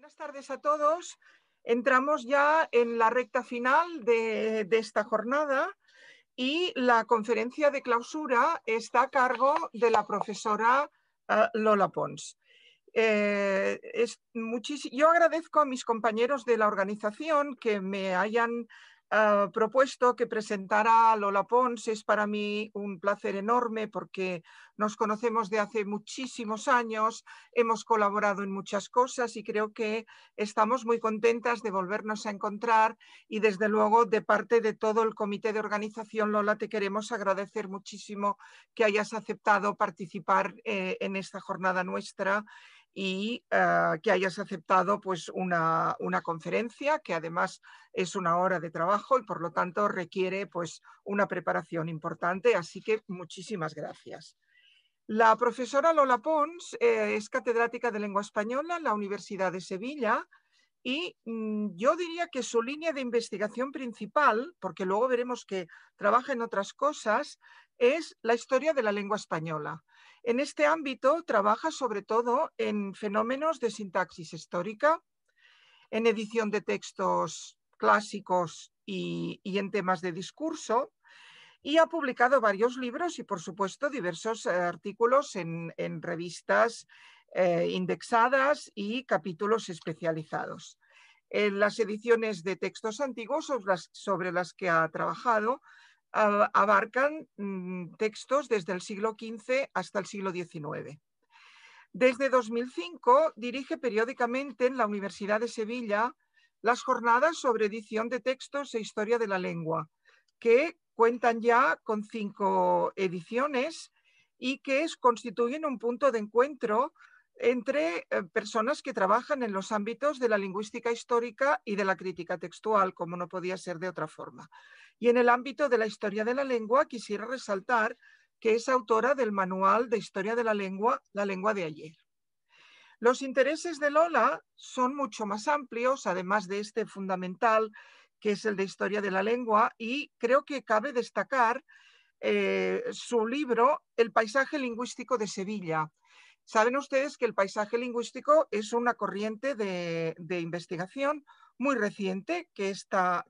Buenas tardes a todos. Entramos ya en la recta final de, esta jornada y la conferencia de clausura está a cargo de la profesora eh, Lola Pons. Eh, yo agradezco a mis compañeros de la organización que me hayan Ah, propuesto que presentara Lola Pons. Es para mí un placer enorme porque nos conocemos de hace muchísimos años, hemos colaborado en muchas cosas y creo que estamos muy contentas de volvernos a encontrar y desde luego de parte de todo el comité de organización, Lola, te queremos agradecer muchísimo que hayas aceptado participar eh, en esta jornada nuestra y ah, que hayas aceptado pues, una, conferencia que además es una hora de trabajo y por lo tanto requiere pues, una preparación importante. Así que muchísimas gracias. La profesora Lola Pons eh, es catedrática de lengua española en la Universidad de Sevilla y mm, yo diría que su línea de investigación principal, porque luego veremos que trabaja en otras cosas, es la historia de la lengua española. En este ámbito trabaja sobre todo en fenómenos de sintaxis histórica, en edición de textos clásicos y, en temas de discurso, y ha publicado varios libros y, por supuesto, diversos eh, artículos en, revistas eh, indexadas y capítulos especializados. En las ediciones de textos antiguos sobre las que ha trabajado abarcan mm, textos desde el siglo XV hasta el siglo XIX. Desde 2005 dirige periódicamente en la Universidad de Sevilla las jornadas sobre edición de textos e historia de la lengua, que cuentan ya con cinco ediciones y que constituyen un punto de encuentro entre eh, personas que trabajan en los ámbitos de la lingüística histórica y de la crítica textual, como no podía ser de otra forma. Y en el ámbito de la historia de la lengua, quisiera resaltar que es autora del manual de historia de la lengua, La lengua de ayer. Los intereses de Lola son mucho más amplios, además de este fundamental que es el de historia de la lengua, y creo que cabe destacar eh, su libro El paisaje lingüístico de Sevilla. Saben ustedes que el paisaje lingüístico es una corriente de investigación muy reciente, que,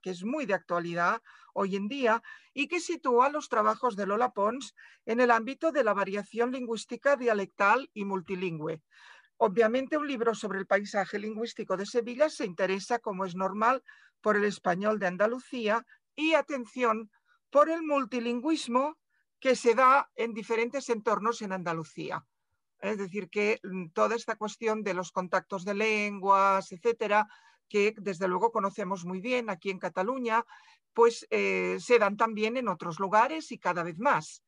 que es muy de actualidad hoy en día y que sitúa los trabajos de Lola Pons en el ámbito de la variación lingüística dialectal y multilingüe. Obviamente un libro sobre el paisaje lingüístico de Sevilla se interesa, como es normal, por el español de Andalucía y, atención, por el multilingüismo que se da en diferentes entornos en Andalucía. Es decir, que mm, toda esta cuestión de los contactos de lenguas, etcétera, que desde luego conocemos muy bien aquí en Cataluña, pues eh, se dan también en otros lugares y cada vez más.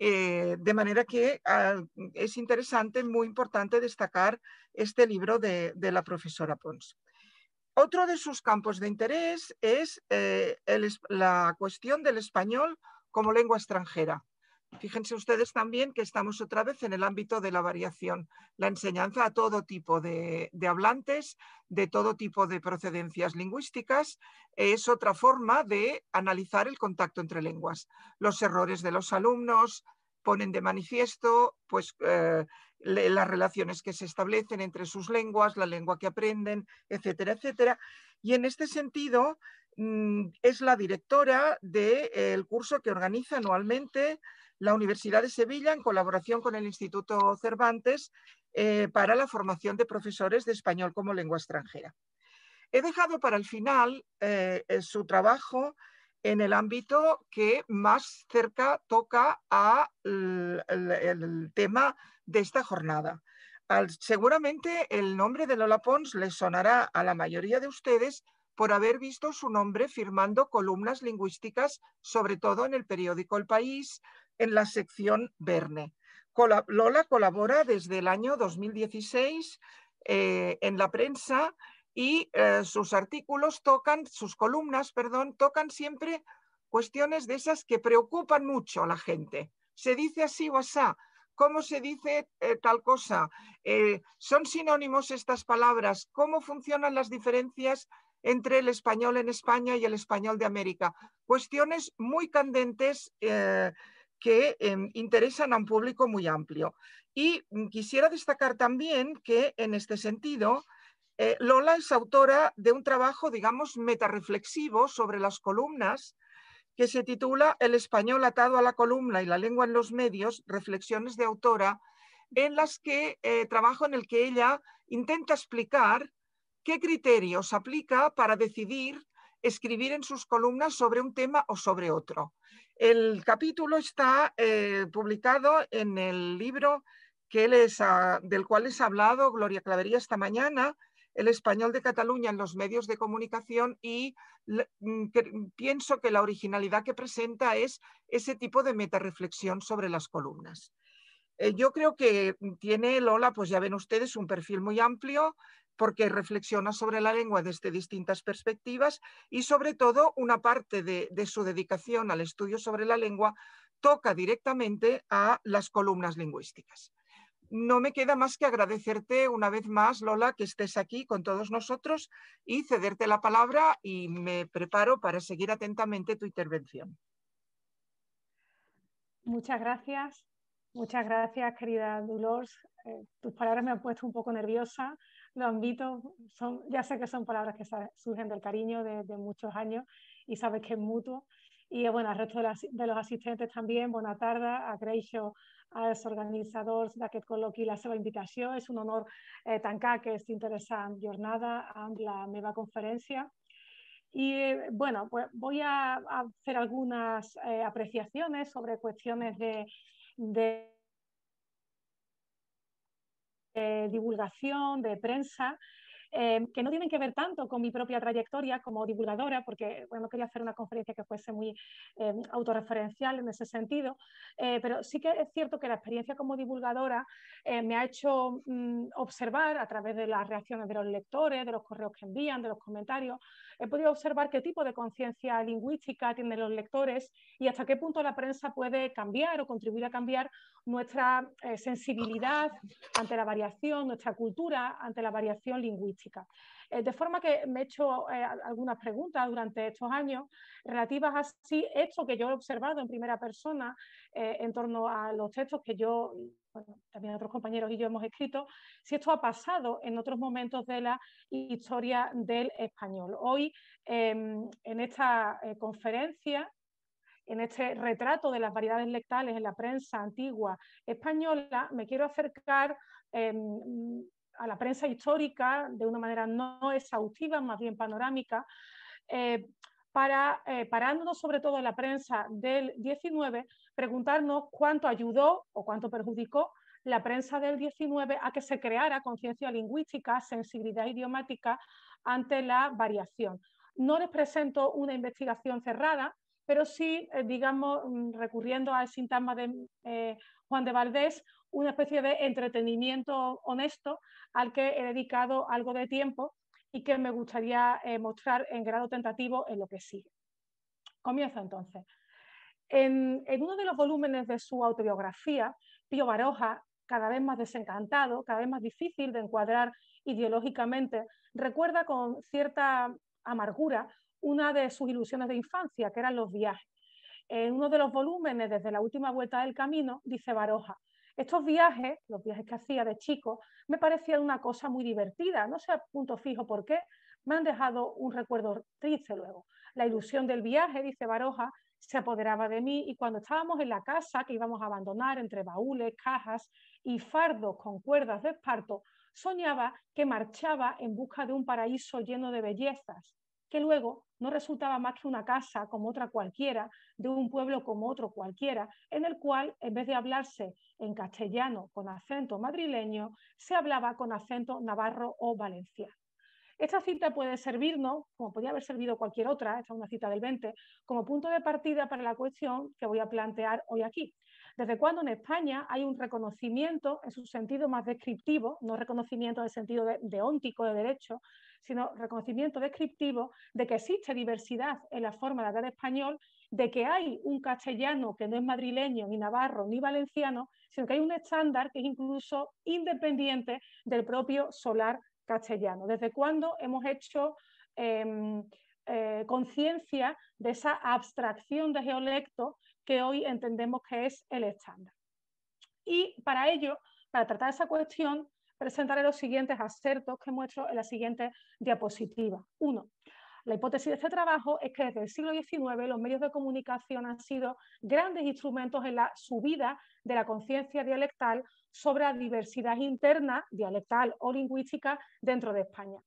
Eh, de manera que ah, es interesante, muy importante destacar este libro de, la profesora Pons. Otro de sus campos de interés es eh, la cuestión del español como lengua extranjera. Fíjense ustedes también que estamos otra vez en el ámbito de la variación, la enseñanza a todo tipo de, hablantes, de todo tipo de procedencias lingüísticas, es otra forma de analizar el contacto entre lenguas. Los errores de los alumnos ponen de manifiesto pues, eh, las relaciones que se establecen entre sus lenguas, la lengua que aprenden, etcétera, etcétera. Y en este sentido, mm, es la directora del eh, curso que organiza anualmente la Universidad de Sevilla, en colaboración con el Instituto Cervantes, eh, para la formación de profesores de español como lengua extranjera. He dejado para el final eh, eh, su trabajo en el ámbito que más cerca toca al el tema de esta jornada. seguramente el nombre de Lola Pons les sonará a la mayoría de ustedes por haber visto su nombre firmando columnas lingüísticas, sobre todo en el periódico El País, en la sección Verne. Lola colabora desde el año 2016 eh, en la prensa y eh, sus artículos tocan, sus columnas, perdón, tocan siempre cuestiones de esas que preocupan mucho a la gente. Se dice así o asá, ¿cómo se dice eh, tal cosa? ¿Son sinónimos estas palabras? ¿Cómo funcionan las diferencias entre el español en España y el español de América? Cuestiones muy candentes que em, interesan a un público muy amplio. Y mm, quisiera destacar también que en este sentido, eh, Lola es autora de un trabajo, digamos, meta-reflexivo sobre las columnas que se titula El español atado a la columna y la lengua en los medios, reflexiones de autora, en las que eh, trabajo en el que ella intenta explicar qué criterios aplica para decidir escribir en sus columnas sobre un tema o sobre otro. El capítulo está eh, publicado en el libro que ah, del cual les ha hablado Gloria Clavería esta mañana, El español de Cataluña en los medios de comunicación y mm, pienso que la originalidad que presenta es ese tipo de reflexión sobre las columnas. Eh, yo creo que tiene Lola, pues ya ven ustedes, un perfil muy amplio, porque reflexiona sobre la lengua desde distintas perspectivas y sobre todo una parte de, de su dedicación al estudio sobre la lengua toca directamente a las columnas lingüísticas no me queda más que agradecerte una vez más, Lola, que estés aquí con todos nosotros y cederte la palabra y me preparo para seguir atentamente tu intervención. Muchas gracias. Muchas gracias, querida Dulors eh, tus palabras me han puesto un poco nerviosa. Lo invito. son, ya sé que son palabras que surgen del cariño de, muchos años y sabes que es mutuo. Y eh, bueno, al resto de, los asistentes también, buena tarde buenas A los organizadores los que col·loqui la seva invitación. Es un honor eh, tancar aquesta interessant jornada en la nueva conferencia. Y eh, bueno, pues voy a, hacer algunas apreciaciones sobre cuestiones de, de, eh, divulgación, de prensa, Em, que no tienen que ver tanto con mi propia trayectoria como divulgadora, porque bueno, quería hacer una conferencia que fuese muy em, autorreferencial en ese sentido, eh, pero sí que es cierto que la experiencia como divulgadora eh, me ha hecho mm, observar a través de las reacciones de los lectores, de los correos que envían, de los comentarios, he podido observar qué tipo de conciencia lingüística tienen los lectores y hasta qué punto la prensa puede cambiar o contribuir a cambiar nuestra eh, sensibilidad ante la variación, nuestra cultura ante la variación lingüística. Eh, de forma que me he hecho eh, algunas preguntas durante estos años relativas a si esto que yo he observado en primera persona eh, en torno a los textos que yo, bueno, también otros compañeros y yo hemos escrito, si esto ha pasado en otros momentos de la historia del español. Hoy, em, en esta conferencia, en este retrato de las variedades lectales en la prensa antigua española, me quiero acercar em, a la prensa histórica de una manera no exhaustiva, más bien panorámica, eh, para, eh, parándonos sobre todo en la prensa del 19, preguntarnos cuánto ayudó o cuánto perjudicó la prensa del 19 a que se creara conciencia lingüística, sensibilidad idiomática ante la variación. No les presento una investigación cerrada, pero sí, eh, digamos, mm, recurriendo al sintagma de mm, eh, Juan de Valdés, una especie de entretenimiento honesto al que he dedicado algo de tiempo y que me gustaría eh, mostrar en grado tentativo en lo que sigue. Comienza entonces. En, en uno de los volúmenes de su autobiografía, Pío Baroja, cada vez más desencantado, cada vez más difícil de encuadrar ideológicamente, recuerda con cierta amargura una de sus ilusiones de infancia, que eran los viajes. En uno de los volúmenes, desde la última vuelta del camino, dice Baroja, estos viajes, los viajes que hacía de chico, me parecían una cosa muy divertida, no sé a punto fijo por qué, me han dejado un recuerdo triste luego. La ilusión del viaje, dice Baroja, se apoderaba de mí y cuando estábamos en la casa que íbamos a abandonar entre baúles, cajas y fardos con cuerdas de esparto, soñaba que marchaba en busca de un paraíso lleno de bellezas, que luego no resultaba más que una casa como otra cualquiera, de un pueblo como otro cualquiera, en el cual, en vez de hablarse en castellano con acento madrileño, se hablaba con acento navarro o valenciano. Esta cita puede servirnos, como podía haber servido cualquier otra, esta es una cita del 20, como punto de partida para la cuestión que voy a plantear hoy aquí, ¿Desde cuándo en España hay un reconocimiento en su sentido más descriptivo, no reconocimiento en el sentido de, óntico, de derecho, sino reconocimiento descriptivo de que existe diversidad en la forma de hablar español, de que hay un castellano que no es madrileño, ni navarro, ni valenciano, sino que hay un estándar que es incluso independiente del propio solar castellano. ¿Desde cuándo hemos hecho... Em, eh, conciencia de esa abstracción de geolecto que hoy entendemos que es el estándar. Y para ello, para tratar esa cuestión, presentaré los siguientes acertos que muestro en la siguiente diapositiva. Uno, la hipótesis de este trabajo es que desde el siglo XIX los medios de comunicación han sido grandes instrumentos en la subida de la conciencia dialectal sobre la diversidad interna, dialectal o lingüística dentro de España.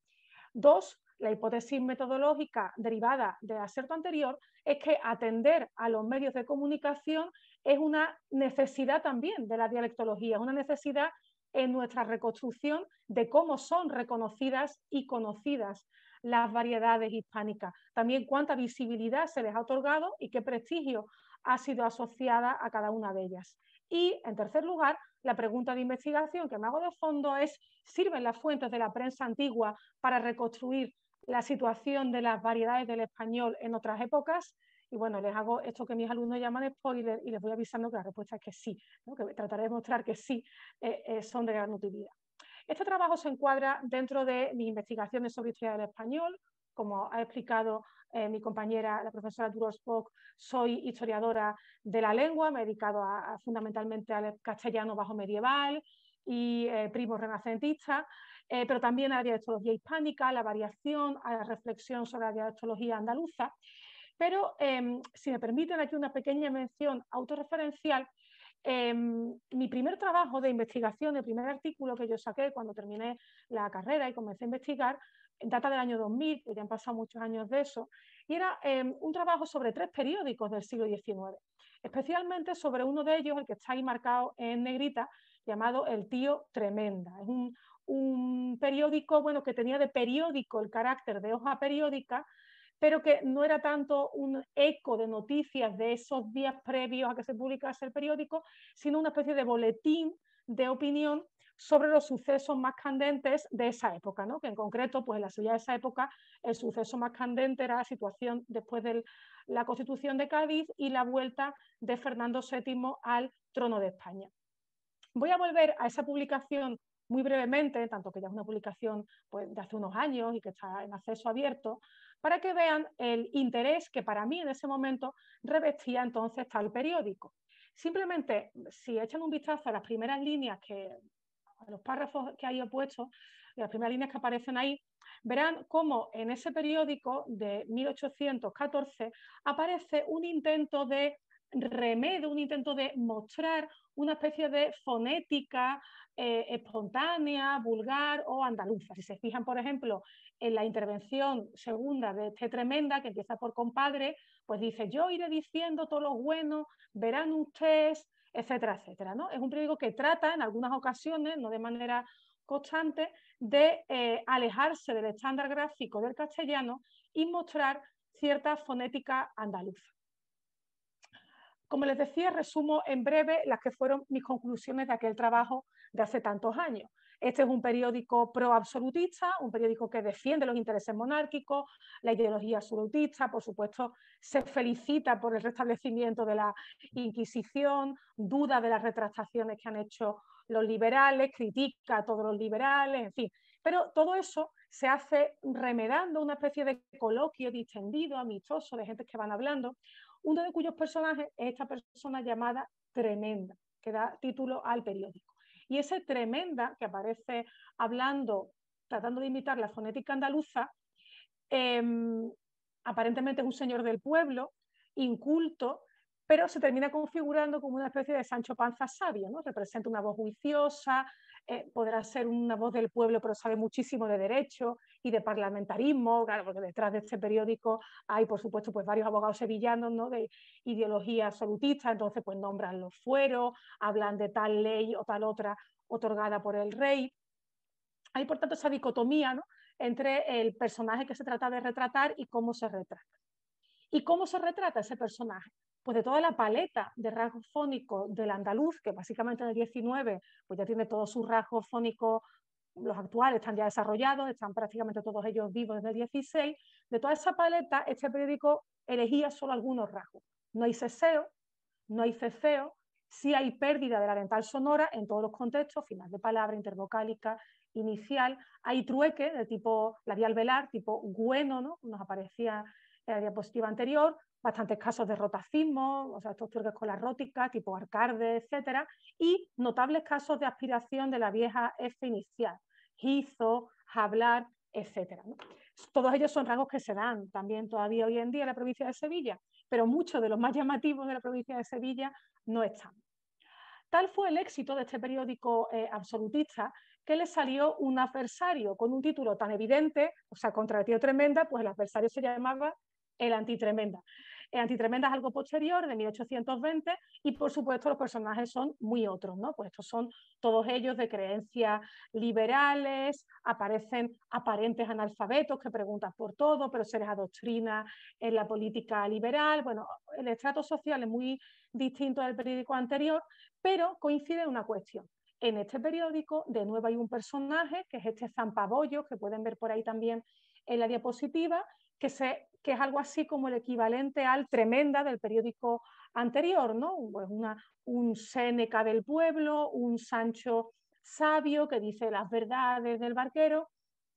Dos, la hipótesis metodológica derivada del acerto anterior es que atender a los medios de comunicación es una necesidad también de la dialectología, es una necesidad en nuestra reconstrucción de cómo son reconocidas y conocidas las variedades hispánicas. También cuánta visibilidad se les ha otorgado y qué prestigio ha sido asociada a cada una de ellas. Y, en tercer lugar, la pregunta de investigación que me hago de fondo es, ¿sirven las fuentes de la prensa antigua para reconstruir la situación de las variedades del español en otras épocas. Y bueno, les hago esto que mis alumnos llaman spoiler y les voy avisando que la respuesta es que sí, que trataré de mostrar que sí eh, eh, son de gran utilidad. Este trabajo se encuadra dentro de mis investigaciones sobre historia del español. Como ha explicado eh, mi compañera, la profesora Spock, soy historiadora de la lengua, me he dedicado fundamentalmente al castellano bajo medieval, y eh, primos renacentistas, eh, pero también a la dialectología hispánica, la variación, a la reflexión sobre la dialectología andaluza. Pero, em, si me permiten aquí una pequeña mención autorreferencial, em, mi primer trabajo de investigación, el primer artículo que yo saqué cuando terminé la carrera y comencé a investigar, data del año 2000, que ya han pasado muchos años de eso, y era em, un trabajo sobre tres periódicos del siglo XIX, especialmente sobre uno de ellos, el que está ahí marcado en negrita, llamado El Tío Tremenda. Es un, periódico, bueno, que tenía de periódico el carácter de hoja periódica, pero que no era tanto un eco de noticias de esos días previos a que se publicase el periódico, sino una especie de boletín de opinión sobre los sucesos más candentes de esa época, ¿no? que en concreto, pues en la suya de esa época, el suceso más candente era la situación después de la Constitución de Cádiz y la vuelta de Fernando VII al trono de España. Voy a volver a esa publicación muy brevemente, tanto que ya es una publicación pues, de hace unos años y que está en acceso abierto, para que vean el interés que para mí en ese momento revestía entonces tal periódico. Simplemente, si echan un vistazo a las primeras líneas que, a los párrafos que ahí he puesto, las primeras líneas que aparecen ahí, verán cómo en ese periódico de 1814 aparece un intento de remedio, un intento de mostrar una especie de fonética eh, espontánea, vulgar o andaluza. Si se fijan, por ejemplo, en la intervención segunda de este Tremenda, que empieza por compadre, pues dice, yo iré diciendo todo lo bueno, verán ustedes, etcétera, etcétera. ¿no? Es un periódico que trata en algunas ocasiones, no de manera constante, de eh, alejarse del estándar gráfico del castellano y mostrar cierta fonética andaluza. Como les decía, resumo en breve las que fueron mis conclusiones de aquel trabajo de hace tantos años. Este es un periódico pro-absolutista, un periódico que defiende los intereses monárquicos, la ideología absolutista, por supuesto, se felicita por el restablecimiento de la Inquisición, duda de las retractaciones que han hecho los liberales, critica a todos los liberales, en fin. Pero todo eso se hace remedando una especie de coloquio distendido, amistoso, de gente que van hablando, uno de cuyos personajes es esta persona llamada Tremenda, que da título al periódico. Y ese Tremenda, que aparece hablando, tratando de imitar la fonética andaluza, em, aparentemente es un señor del pueblo, inculto, pero se termina configurando como una especie de Sancho Panza sabio, ¿no? Representa una voz juiciosa, eh, podrá ser una voz del pueblo, pero sabe muchísimo de derecho y de parlamentarismo, claro, porque detrás de este periódico hay, por supuesto, pues varios abogados sevillanos, ¿no? De ideología absolutista, entonces pues nombran los fueros, hablan de tal ley o tal otra otorgada por el rey. Hay, por tanto, esa dicotomía, ¿no? entre el personaje que se trata de retratar y cómo se retrata. ¿Y cómo se retrata ese personaje? pues de toda la paleta de rasgos fónicos del andaluz, que básicamente en el 19 pues ya tiene todos sus rasgos fónicos, los actuales están ya desarrollados, están prácticamente todos ellos vivos desde el 16, de toda esa paleta este periódico elegía solo algunos rasgos. No hay ceseo, no hay ceseo, sí hay pérdida de la dental sonora en todos los contextos, final de palabra, intervocálica, inicial, hay trueque de tipo labial velar, tipo bueno, ¿no? nos aparecía en la diapositiva anterior, bastantes casos de rotacismo, o sea, estos turques con la rótica, tipo arcarde, etcétera, y notables casos de aspiración de la vieja F inicial, hizo, hablar, etcétera. Todos ellos son rasgos que se dan también todavía hoy en día en la provincia de Sevilla, pero muchos de los más llamativos de la provincia de Sevilla no están. Tal fue el éxito de este periódico eh, absolutista que le salió un adversario con un título tan evidente, o sea, contra el Tremenda, pues el adversario se llamaba el antitremenda. El antitremenda es algo posterior, de 1820, y por supuesto los personajes son muy otros, ¿no? Pues estos son todos ellos de creencias liberales, aparecen aparentes analfabetos que preguntan por todo, pero se les adoctrina en la política liberal. Bueno, el estrato social es muy distinto del periódico anterior, pero coincide una cuestión. En este periódico, de nuevo, hay un personaje, que es este zampabollo, que pueden ver por ahí también en la diapositiva, que se que es algo así como el equivalente al Tremenda del periódico anterior, ¿no? Pues un Séneca del pueblo, un Sancho sabio que dice las verdades del barquero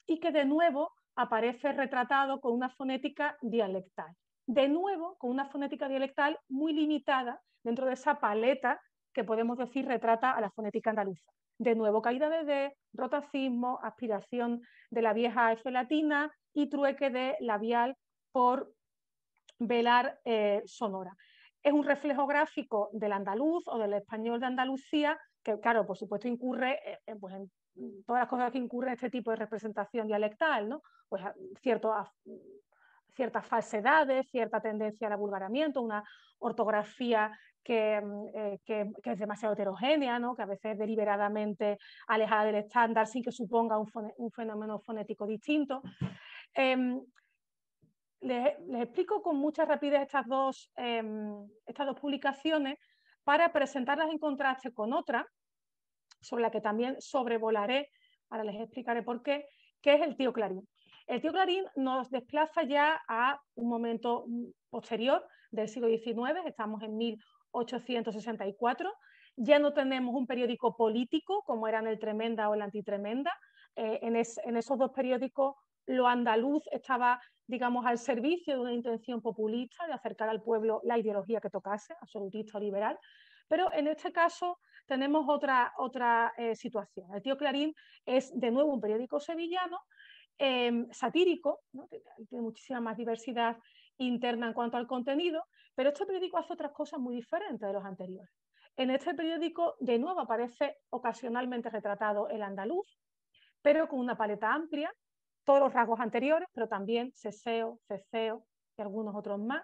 y que de nuevo aparece retratado con una fonética dialectal. De nuevo, con una fonética dialectal muy limitada dentro de esa paleta que podemos decir retrata a la fonética andaluza. De nuevo, caída de D, rotacismo, aspiración de la vieja F latina y trueque de labial por Velar eh, Sonora. Es un reflejo gráfico del andaluz o del español de Andalucía, que claro, por supuesto incurre eh, eh, pues, en todas las cosas que incurre este tipo de representación dialectal, ¿no? Pues cierto, ciertas falsedades, cierta tendencia al abulgaramiento, una ortografía que, mm, es demasiado heterogénea, que a veces es deliberadamente alejada del estándar sin que suponga un, fenómeno fonético distinto. Em, les, explico con mucha rapidez estas dos, em, estas dos publicaciones para presentarlas en contraste con otra, sobre la que también sobrevolaré, para les explicaré por qué, que es el tío Clarín. El tío Clarín nos desplaza ya a un momento posterior del siglo XIX, estamos en 1864, ya no tenemos un periódico político como eran el Tremenda o el Antitremenda, eh, en, esos dos periódicos lo andaluz estaba, digamos, al servicio de una intención populista, de acercar al pueblo la ideología que tocase, absolutista o liberal. Pero en este caso tenemos otra, otra eh, situación. El tío Clarín es de nuevo un periódico sevillano, em, satírico, tiene muchísima más diversidad interna en cuanto al contenido, pero este periódico hace otras cosas muy diferentes de los anteriores. En este periódico de nuevo aparece ocasionalmente retratado el andaluz, pero con una paleta amplia, todos los rasgos anteriores, pero también ceseo, ceseo y algunos otros más.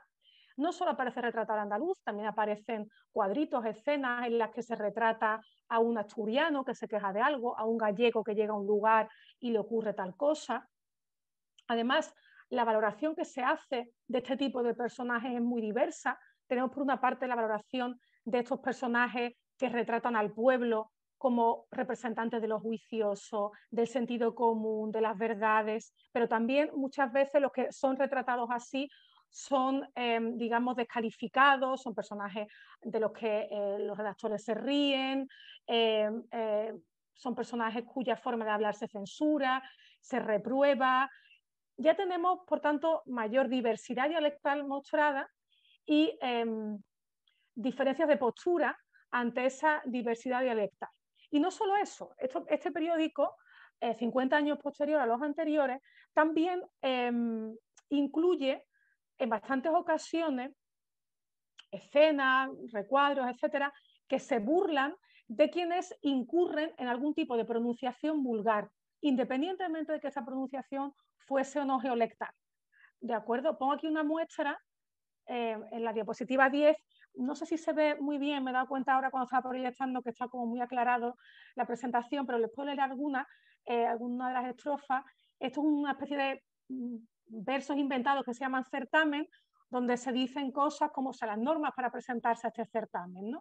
No solo aparece retratar al andaluz, también aparecen cuadritos, escenas en las que se retrata a un asturiano que se queja de algo, a un gallego que llega a un lugar y le ocurre tal cosa. Además, la valoración que se hace de este tipo de personajes es muy diversa. Tenemos por una parte la valoración de estos personajes que retratan al pueblo como representantes de los juiciosos, del sentido común, de las verdades, pero también muchas veces los que son retratados así son, em, digamos, descalificados, son personajes de los que eh, los redactores se ríen, em, eh, son personajes cuya forma de hablar se censura, se reprueba. Ya tenemos, por tanto, mayor diversidad dialectal mostrada y em, diferencias de postura ante esa diversidad dialectal. Y no solo eso, este periódico, 50 eh, años posterior a los anteriores, también em, incluye en bastantes ocasiones escenas, recuadros, etcétera, que se burlan de quienes incurren en algún tipo de pronunciación vulgar, independientemente de que esa pronunciación fuese o no geolectal. ¿De acuerdo? Pongo aquí una muestra eh, en la diapositiva 10 no sé si se ve muy bien, me he dado cuenta ahora cuando estaba proyectando que está como muy aclarado la presentación, pero les puedo leer alguna, eh, de las estrofas. Esto es una especie de mm, versos inventados que se llaman certamen, donde se dicen cosas como las normas para presentarse a este certamen.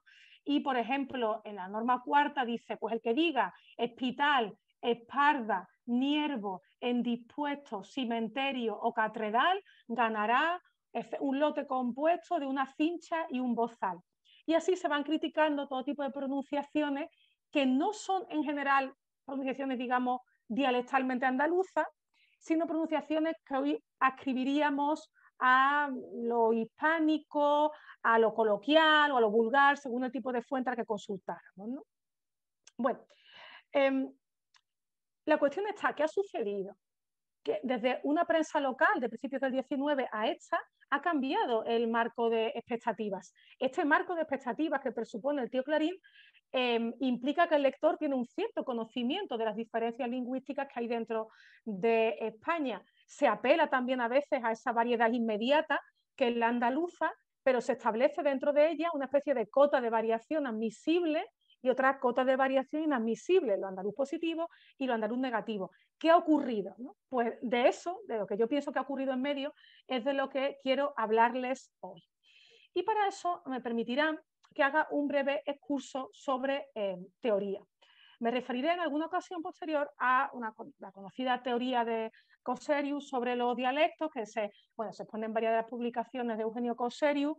Y, por ejemplo, en la norma cuarta dice, pues el que diga hospital, esparda, niervo, endispuesto, cementerio o catredal, ganará es un lote compuesto de una cincha y un bozal. Y así se van criticando todo tipo de pronunciaciones que no son en general pronunciaciones, digamos, dialectalmente andaluza sino pronunciaciones que hoy ascribiríamos a lo hispánico, a lo coloquial o a lo vulgar, según el tipo de fuente que consultáramos. Bueno, em, la cuestión está, ¿qué ha sucedido? desde una prensa local de principios del 19 a esta ha cambiado el marco de expectativas. Este marco de expectativas que presupone el tío Clarín em, implica que el lector tiene un cierto conocimiento de las diferencias lingüísticas que hay dentro de España. Se apela también a veces a esa variedad inmediata que es la andaluza, pero se establece dentro de ella una especie de cota de variación admisible y otras cotas de variación inadmisibles, lo andaluz positivo y lo andaluz negativo. ¿Qué ha ocurrido? Pues de eso, de lo que yo pienso que ha ocurrido en medio, es de lo que quiero hablarles hoy. Y para eso me permitirán que haga un breve excurso sobre eh, teoría. Me referiré en alguna ocasión posterior a la conocida teoría de Coserius sobre los dialectos, que se, bueno, se expone en varias de las publicaciones de Eugenio Coserius,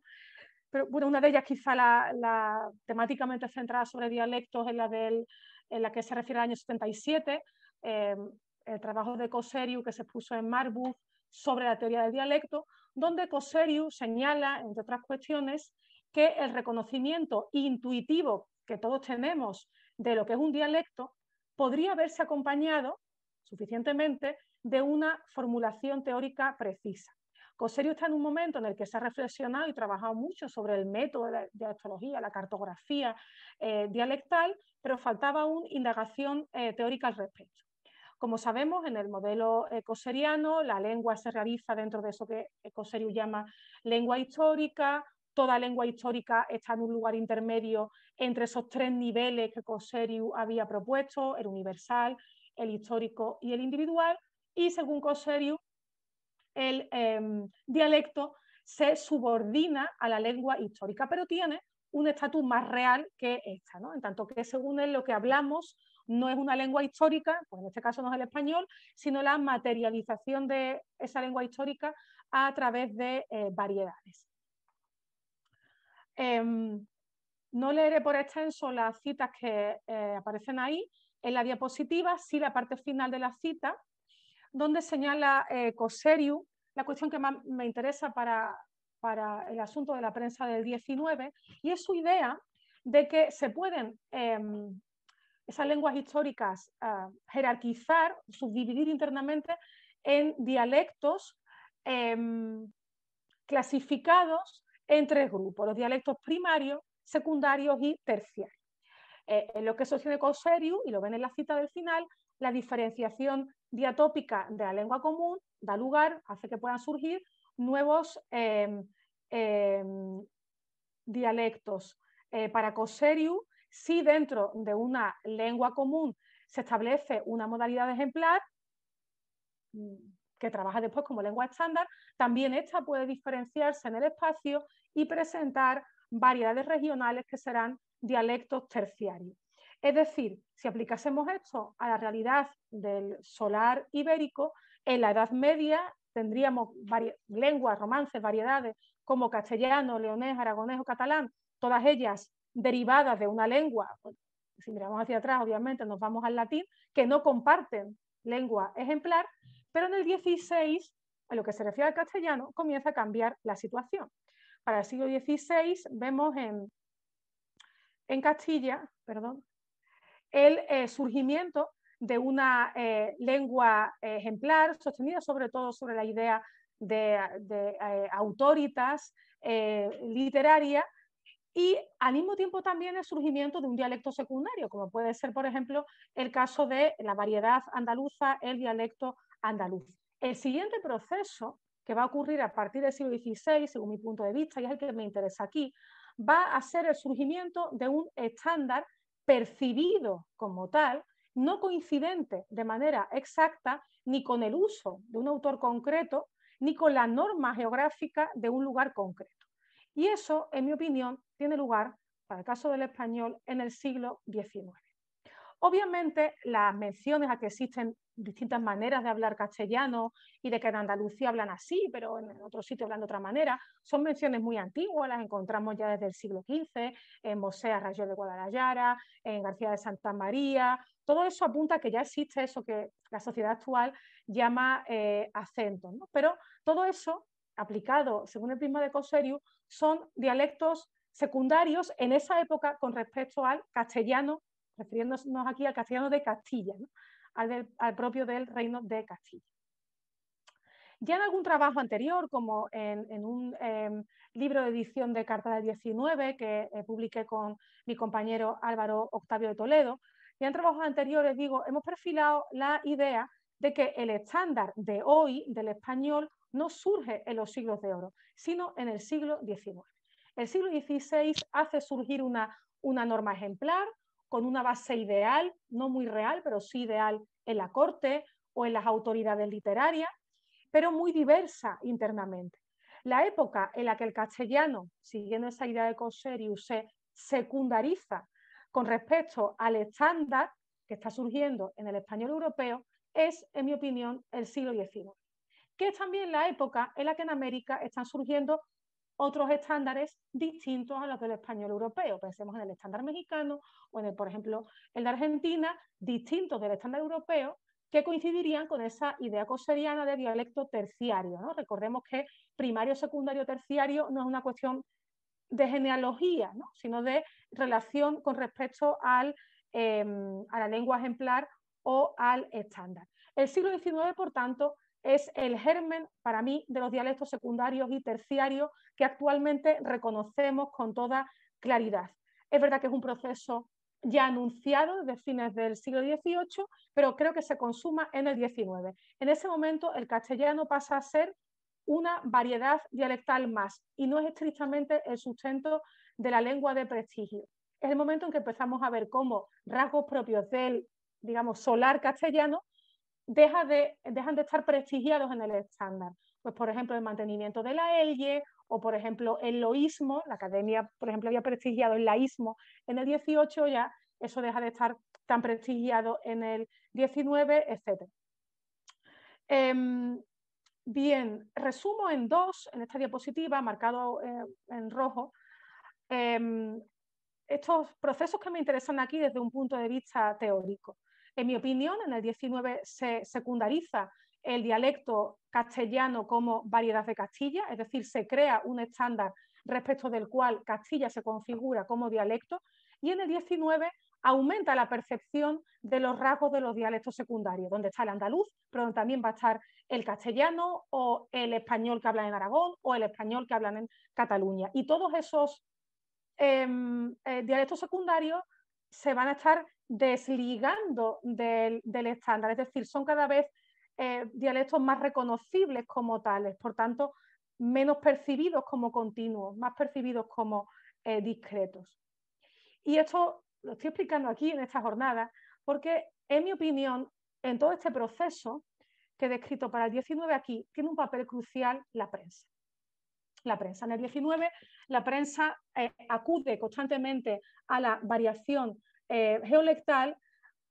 pero una de ellas quizá la, temáticamente centrada sobre dialectos es la, en la que se refiere al año 77, eh, el trabajo de Coseriu que se puso en Marburg sobre la teoría del dialecto, donde Coseriu señala, entre otras cuestiones, que el reconocimiento intuitivo que todos tenemos de lo que es un dialecto podría haberse acompañado suficientemente de una formulación teórica precisa. Coserio está en un momento en el que se ha reflexionado y trabajado mucho sobre el método de la, la cartografía eh, dialectal, pero faltaba una indagación eh, teórica al respecto. Como sabemos, en el modelo eh, coseriano, la lengua se realiza dentro de eso que Coserio llama lengua histórica, toda lengua histórica está en un lugar intermedio entre esos tres niveles que Coseriu había propuesto, el universal, el histórico y el individual, y según coserio el em, dialecto se subordina a la lengua histórica, pero tiene un estatus más real que esta, En tanto que según él lo que hablamos no es una lengua histórica, pues en este caso no es el español, sino la materialización de esa lengua histórica a través de eh, variedades. Em, no leeré por extenso las citas que eh, aparecen ahí en la diapositiva, sí la parte final de la cita, donde señala eh, Coseriu, la cuestión que más me interesa para, el asunto de la prensa del 19, y es su idea de que se pueden em, esas lenguas históricas ah, jerarquizar, subdividir internamente en dialectos em, clasificados en tres grupos, los dialectos primarios, secundarios y terciarios. Eh, en lo que sostiene Coseriu, y lo ven en la cita del final, la diferenciación diatópica de la lengua común da lugar, hace que puedan surgir nuevos em, em, dialectos. Eh, para Coseriu, si dentro de una lengua común se establece una modalidad ejemplar, mm, que trabaja después como lengua estándar, también esta puede diferenciarse en el espacio y presentar variedades regionales que serán dialectos terciarios. Es decir, si aplicásemos esto a la realidad del solar ibérico, en la Edad Media tendríamos lenguas, romances, variedades como castellano, leonés, aragonés o catalán, todas ellas derivadas de una lengua, pues, si miramos hacia atrás, obviamente nos vamos al latín, que no comparten lengua ejemplar, pero en el 16, en lo que se refiere al castellano, comienza a cambiar la situación. Para el siglo XVI vemos en, en Castilla, perdón, el eh, surgimiento de una eh, lengua eh, ejemplar, sostenida sobre todo sobre la idea de, de autoritas literaria, y al mismo tiempo también el surgimiento de un dialecto secundario, como puede ser, por ejemplo, el caso de la variedad andaluza, el dialecto andaluz. El siguiente proceso que va a ocurrir a partir del siglo XVI, según mi punto de vista, y es el que me interesa aquí, va a ser el surgimiento de un estándar percibido como tal, no coincidente de manera exacta ni con el uso de un autor concreto, ni con la norma geográfica de un lugar concreto. Y eso, en mi opinión, tiene lugar, para el caso del español, en el siglo XIX. Obviamente, las menciones a que existen distintas maneras de hablar castellano y de que en Andalucía hablan así, pero en otro sitio hablan de otra manera. Son menciones muy antiguas, las encontramos ya desde el siglo XV, en Mosea Rayo de Guadalajara, en García de Santa María. Todo eso apunta a que ya existe eso que la sociedad actual llama eh, acento. Pero todo eso, aplicado según el prisma de coserio son dialectos secundarios en esa época con respecto al castellano refiriéndonos aquí al castellano de Castilla al, propio del reino de Castilla. Ya en algún trabajo anterior, como en, un em, libro de edición de Carta del 19 que eh, publiqué con mi compañero Álvaro Octavio de Toledo, ya en trabajos anteriores, digo, hemos perfilado la idea de que el estándar de hoy del español no surge en los siglos de oro, sino en el siglo XIX. El siglo XVI hace surgir una norma ejemplar, con una base ideal, no muy real, pero sí ideal en la corte o en las autoridades literarias, pero muy diversa internamente. La época en la que el castellano, siguiendo esa idea de coserius se secundariza con respecto al estándar que está surgiendo en el español europeo es, en mi opinión, el siglo XIX, que es también la época en la que en América están surgiendo otros estándares distintos a los del español europeo. Pensemos en el estándar mexicano o en, el, por ejemplo, el de Argentina, distintos del estándar europeo, que coincidirían con esa idea coseriana de dialecto terciario. Recordemos que primario, secundario, terciario no es una cuestión de genealogía, sino de relación con respecto em, a la lengua ejemplar o al estándar. El siglo XIX, por tanto, es el germen para mí de los dialectos secundarios y terciarios que actualmente reconocemos con toda claridad. Es verdad que es un proceso ya anunciado desde fines del siglo XVIII, pero creo que se consuma en el XIX. En ese momento el castellano pasa a ser una variedad dialectal más y no es estrictamente el sustento de la lengua de prestigio. Es el momento en que empezamos a ver cómo rasgos propios del, digamos, solar castellano deja de, dejan de estar prestigiados en el estándar. Pues, por ejemplo, el mantenimiento de la ELGE o, por ejemplo, el loísmo, la academia, por ejemplo, había prestigiado el laísmo en el 18, ya eso deja de estar tan prestigiado en el 19, etc. Em, bien, resumo en dos, en esta diapositiva, marcado eh, en rojo, em, estos procesos que me interesan aquí desde un punto de vista teórico. En mi opinión, en el 19 se secundariza el dialecto castellano como variedad de Castilla, es decir, se crea un estándar respecto del cual Castilla se configura como dialecto, y en el 19 aumenta la percepción de los rasgos de los dialectos secundarios, donde está el andaluz, pero donde también va a estar el castellano o el español que hablan en Aragón o el español que hablan en Cataluña. Y todos esos em, eh, dialectos secundarios se van a estar desligando del, estándar, es decir, son cada vez eh, dialectos más reconocibles como tales, por tanto, menos percibidos como continuos, más percibidos como eh, discretos. Y esto lo estoy explicando aquí en esta jornada, porque en mi opinión, en todo este proceso que he descrito para el 19 aquí, tiene un papel crucial la prensa. La prensa. En el 19, la prensa eh, acude constantemente a la variación eh, geolectal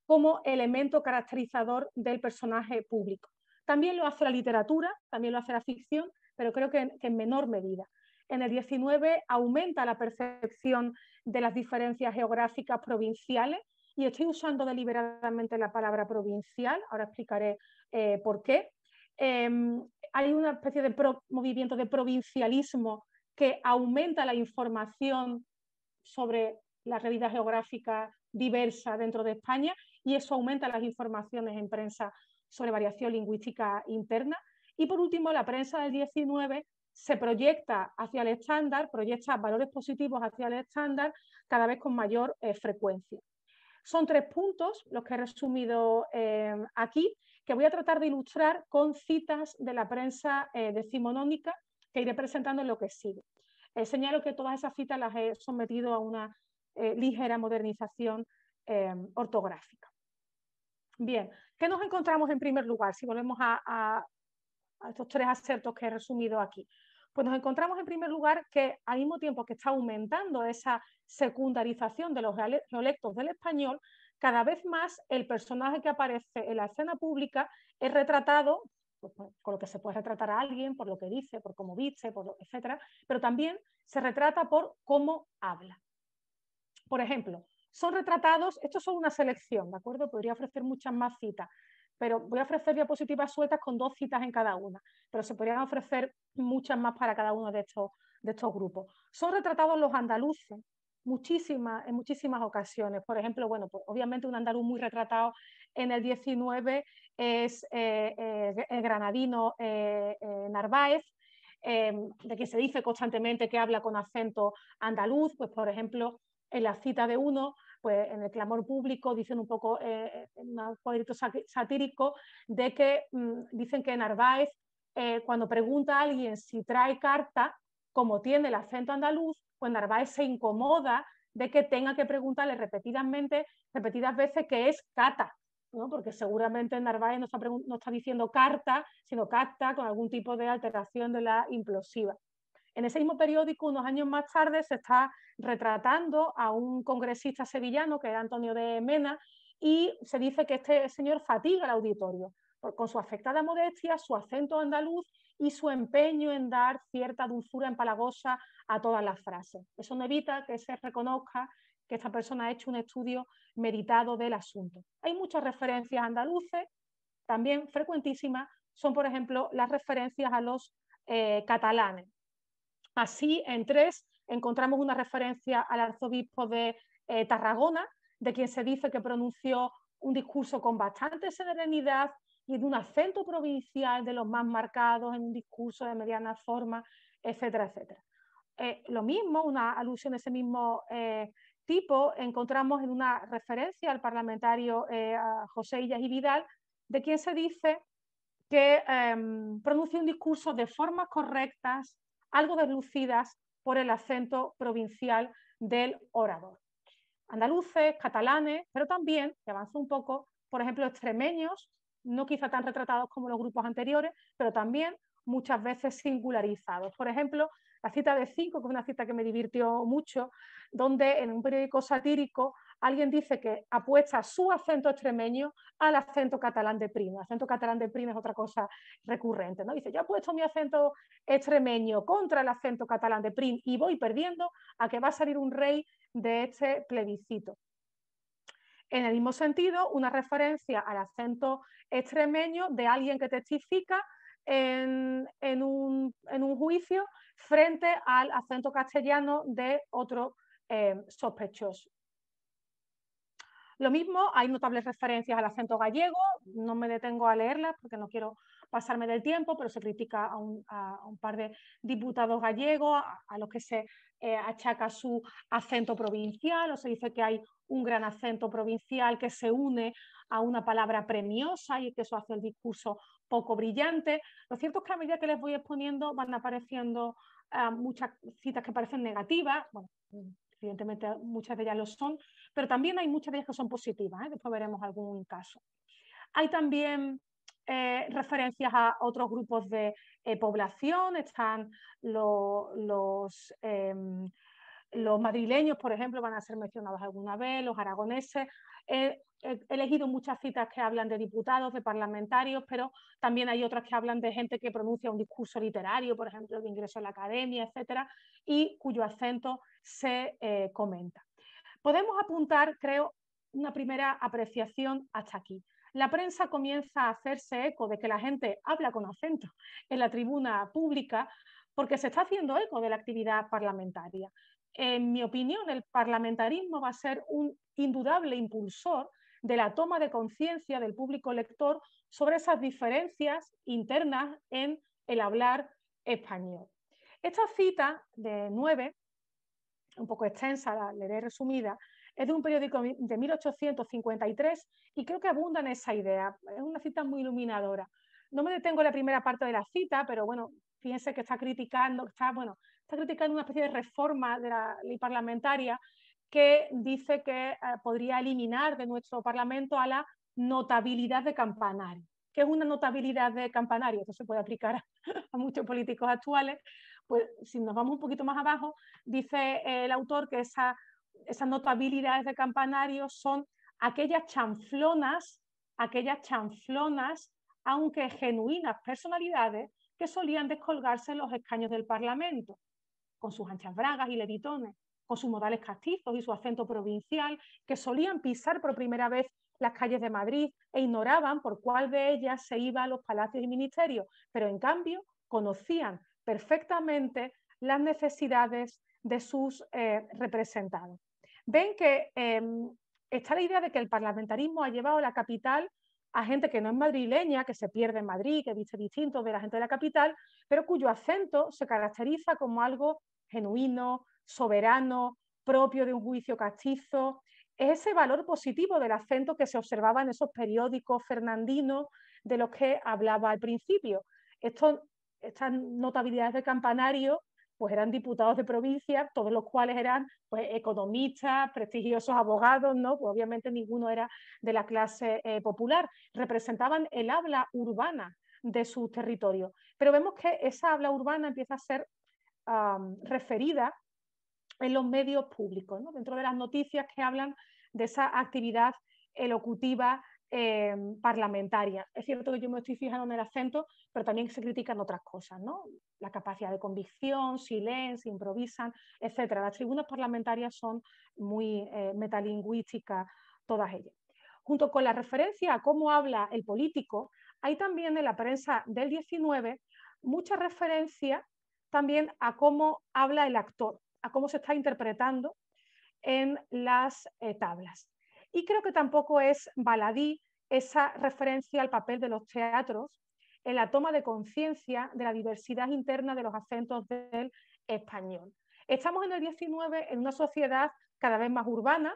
como elemento caracterizador del personaje público. También lo hace la literatura, también lo hace la ficción, pero creo que en, menor medida. En el 19 aumenta la percepción de las diferencias geográficas provinciales y estoy usando deliberadamente la palabra provincial, ahora explicaré eh, por qué. Em, hay una especie de movimiento de provincialismo que aumenta la información sobre la realidad geográfica diversa dentro de España y eso aumenta las informaciones en prensa sobre variación lingüística interna. Y por último, la prensa del 19 se proyecta hacia el estándar, proyecta valores positivos hacia el estándar cada vez con mayor eh, frecuencia. Son tres puntos los que he resumido eh, aquí, que voy a tratar de ilustrar con citas de la prensa eh, decimonónica que iré presentando en lo que sigue. señalo que todas esas citas las he sometido a una eh, ligera modernización em, ortográfica. Bien, ¿qué nos encontramos en primer lugar? Si volvemos a, estos tres acertos que he resumido aquí. Pues nos encontramos en primer lugar que al mismo tiempo que está aumentando esa secundarización de los dialectos del español, cada vez más el personaje que aparece en la escena pública es retratado pues, pues, con lo que se puede retratar a alguien, por lo que dice, por cómo dice, por etcétera, pero también se retrata por cómo habla. Por ejemplo, son retratados, es solo una selección, ¿de acuerdo? Podría ofrecer muchas más citas, pero voy a ofrecer diapositivas sueltas con dos citas en cada una, pero se podrían ofrecer muchas más para cada uno de estos, de estos grupos. Son retratados los andaluces, muchísimas, en muchísimas ocasiones. Por ejemplo, bueno, pues obviamente un andaluz muy retratado en el 19 es eh, eh, el granadino eh, Narváez, de quien se dice constantemente que habla con acento andaluz, pues por ejemplo en la cita de uno, pues en el clamor público, dicen un poco, eh, eh, un cuadrito satírico, de que mm, dicen que Narváez, eh, cuando pregunta a alguien si trae carta, como tiene el acento andaluz, pues Narváez se incomoda de que tenga que preguntarle repetidamente, repetidas veces que es cata, porque seguramente Narváez no está, no está, diciendo carta, sino carta con algún tipo de alteración de la implosiva. En ese mismo periódico, unos años más tarde, se está retratando a un congresista sevillano, que era Antonio de Mena, y se dice que este señor fatiga el auditorio con su afectada modestia, su acento andaluz y su empeño en dar cierta dulzura empalagosa a todas las frases. Eso no evita que se reconozca que esta persona ha hecho un estudio meditado del asunto. Hay muchas referencias andaluces, también frecuentísimas, son por ejemplo las referencias a los eh, catalanes. Así, en tres, encontramos una referencia al arzobispo de eh, Tarragona, de quien se dice que pronunció un discurso con bastante serenidad y de un acento provincial de los más marcados en un discurso de mediana forma, etcétera, etcétera. Eh, lo mismo, una alusión de ese mismo eh, tipo, encontramos en una referencia al parlamentario José Illas y Vidal, de quien se dice que em, pronunció un discurso de formas correctas, algo deslucidas por el acento provincial del orador. Andaluces, catalanes, pero también, que avanzó un poco, por ejemplo, extremeños, no quizá tan retratados como los grupos anteriores, pero también muchas veces singularizados. Por ejemplo, la cita de Cinco, que es una cita que me divirtió mucho, donde en un periódico satírico alguien dice que apuesta su acento extremeño al acento catalán de prima. El acento catalán de Prim es otra cosa recurrente, ¿no? Dice, yo apuesto mi acento extremeño contra el acento catalán de prim y voy perdiendo a que va a salir un rey de este plebiscito. En el mismo sentido, una referencia al acento extremeño de alguien que testifica en, un, juicio frente al acento castellano de otro eh, sospechoso. Lo mismo, hay notables referencias al acento gallego, no me detengo a leerlas porque no quiero pasarme del tiempo, pero se critica a un, par de diputados gallegos a, los que se eh, achaca su acento provincial o se dice que hay un gran acento provincial que se une a una palabra premiosa y que eso hace el discurso poco brillante. Lo cierto es que a medida que les voy exponiendo van apareciendo ah, muchas citas que parecen negativas. Bueno, evidentemente muchas de ellas lo son, pero también hay muchas de ellas que son positivas, ¿eh? después veremos algún caso. Hay también eh, referencias a otros grupos de eh, población, están los, em, los madrileños, por ejemplo, van a ser mencionados alguna vez, los aragoneses. He, elegido muchas citas que hablan de diputados, de parlamentarios, pero también hay otras que hablan de gente que pronuncia un discurso literario, por ejemplo, de ingreso a la academia, etcétera, y cuyo acento se eh, comenta. Podemos apuntar, creo, una primera apreciación hasta aquí. La prensa comienza a hacerse eco de que la gente habla con acento en la tribuna pública porque se está haciendo eco de la actividad parlamentaria. En mi opinión, el parlamentarismo va a ser un indudable impulsor de la toma de conciencia del público lector sobre esas diferencias internas en el hablar español. Esta cita de nueve un poco extensa, la leeré resumida, es de un periódico de 1853 y creo que abunda en esa idea. Es una cita muy iluminadora. No me detengo en la primera parte de la cita, pero bueno, fíjense que está criticando, está, bueno, está criticando una especie de reforma de la ley parlamentaria que dice que eh, podría eliminar de nuestro Parlamento a la notabilidad de campanario. que es una notabilidad de campanario? Esto se puede aplicar a muchos políticos actuales, pues si nos vamos un poquito más abajo, dice el autor que esa, esas notabilidades de campanario son aquellas chanflonas, aquellas chanflonas, aunque genuinas personalidades que solían descolgarse en los escaños del Parlamento, con sus anchas bragas y levitones, con sus modales castizos y su acento provincial, que solían pisar por primera vez las calles de Madrid e ignoraban por cuál de ellas se iba a los palacios y ministerios, pero en cambio conocían perfectamente las necesidades de sus representantes. Eh, representados. Ven que em, está la idea de que el parlamentarismo ha llevado la capital a gente que no es madrileña, que se pierde en Madrid, que viste distinto de la gente de la capital, pero cuyo acento se caracteriza como algo genuino, soberano, propio de un juicio castizo. Es ese valor positivo del acento que se observaba en esos periódicos fernandinos de los que hablaba al principio. Esto estas notabilidades de campanario pues eran diputados de provincia, todos los cuales eran pues, economistas, prestigiosos abogados, ¿no? Pues obviamente ninguno era de la clase eh, popular. Representaban el habla urbana de su territorio Pero vemos que esa habla urbana empieza a ser referida en los medios públicos, dentro de las noticias que hablan de esa actividad elocutiva parlamentarias, em, parlamentaria. Es cierto que yo me estoy fijando en el acento, pero también se critican otras cosas, ¿no? La capacidad de convicción, silencio, improvisan, etcétera. Las tribunas parlamentarias son muy eh, metalingüísticas, todas ellas. Junto con la referencia a cómo habla el político, hay también en la prensa del 19 mucha referencia también a cómo habla el actor, a cómo se está interpretando en las eh, tablas. Y creo que tampoco es baladí esa referencia al papel de los teatros en la toma de conciencia de la diversidad interna de los acentos del español. Estamos en el 19 en una sociedad cada vez más urbana,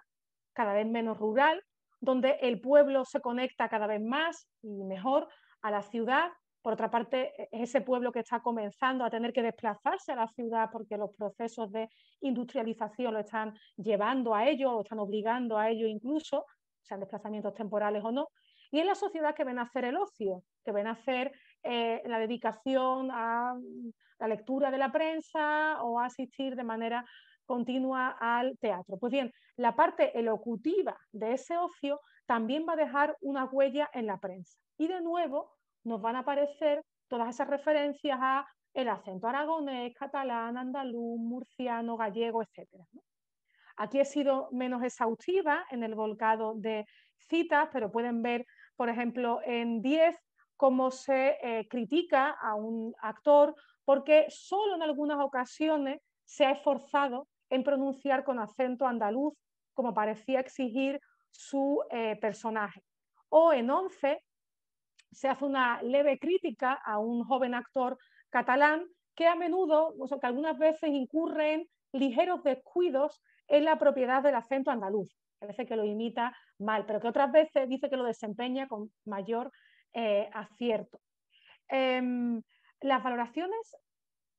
cada vez menos rural, donde el pueblo se conecta cada vez más y mejor a la ciudad, por otra parte, e-, ese pueblo que está comenzando a tener que desplazarse a la ciudad porque los procesos de industrialización lo están llevando a ello, lo están obligando a ello incluso, sean desplazamientos temporales o no. Y en la sociedad que ven a hacer el ocio, que ven a hacer eh, la dedicación a mm, la lectura de la prensa o a asistir de manera continua al teatro. Pues bien, la parte elocutiva de ese ocio también va a dejar una huella en la prensa. Y de nuevo, nos van a aparecer todas esas referencias a el acento aragonés, catalán, andaluz, murciano, gallego, etc. Aquí he sido menos exhaustiva en el volcado de citas, pero pueden ver, por ejemplo, en 10 cómo se eh, critica a un actor porque solo en algunas ocasiones se ha esforzado en pronunciar con acento andaluz, como parecía exigir su eh, personaje. O en 11, se hace una leve crítica a un joven actor catalán que a menudo, o sea, que algunas veces incurren ligeros descuidos en la propiedad del acento andaluz. Parece que lo imita mal, pero que otras veces dice que lo desempeña con mayor eh, acierto. Em, las valoraciones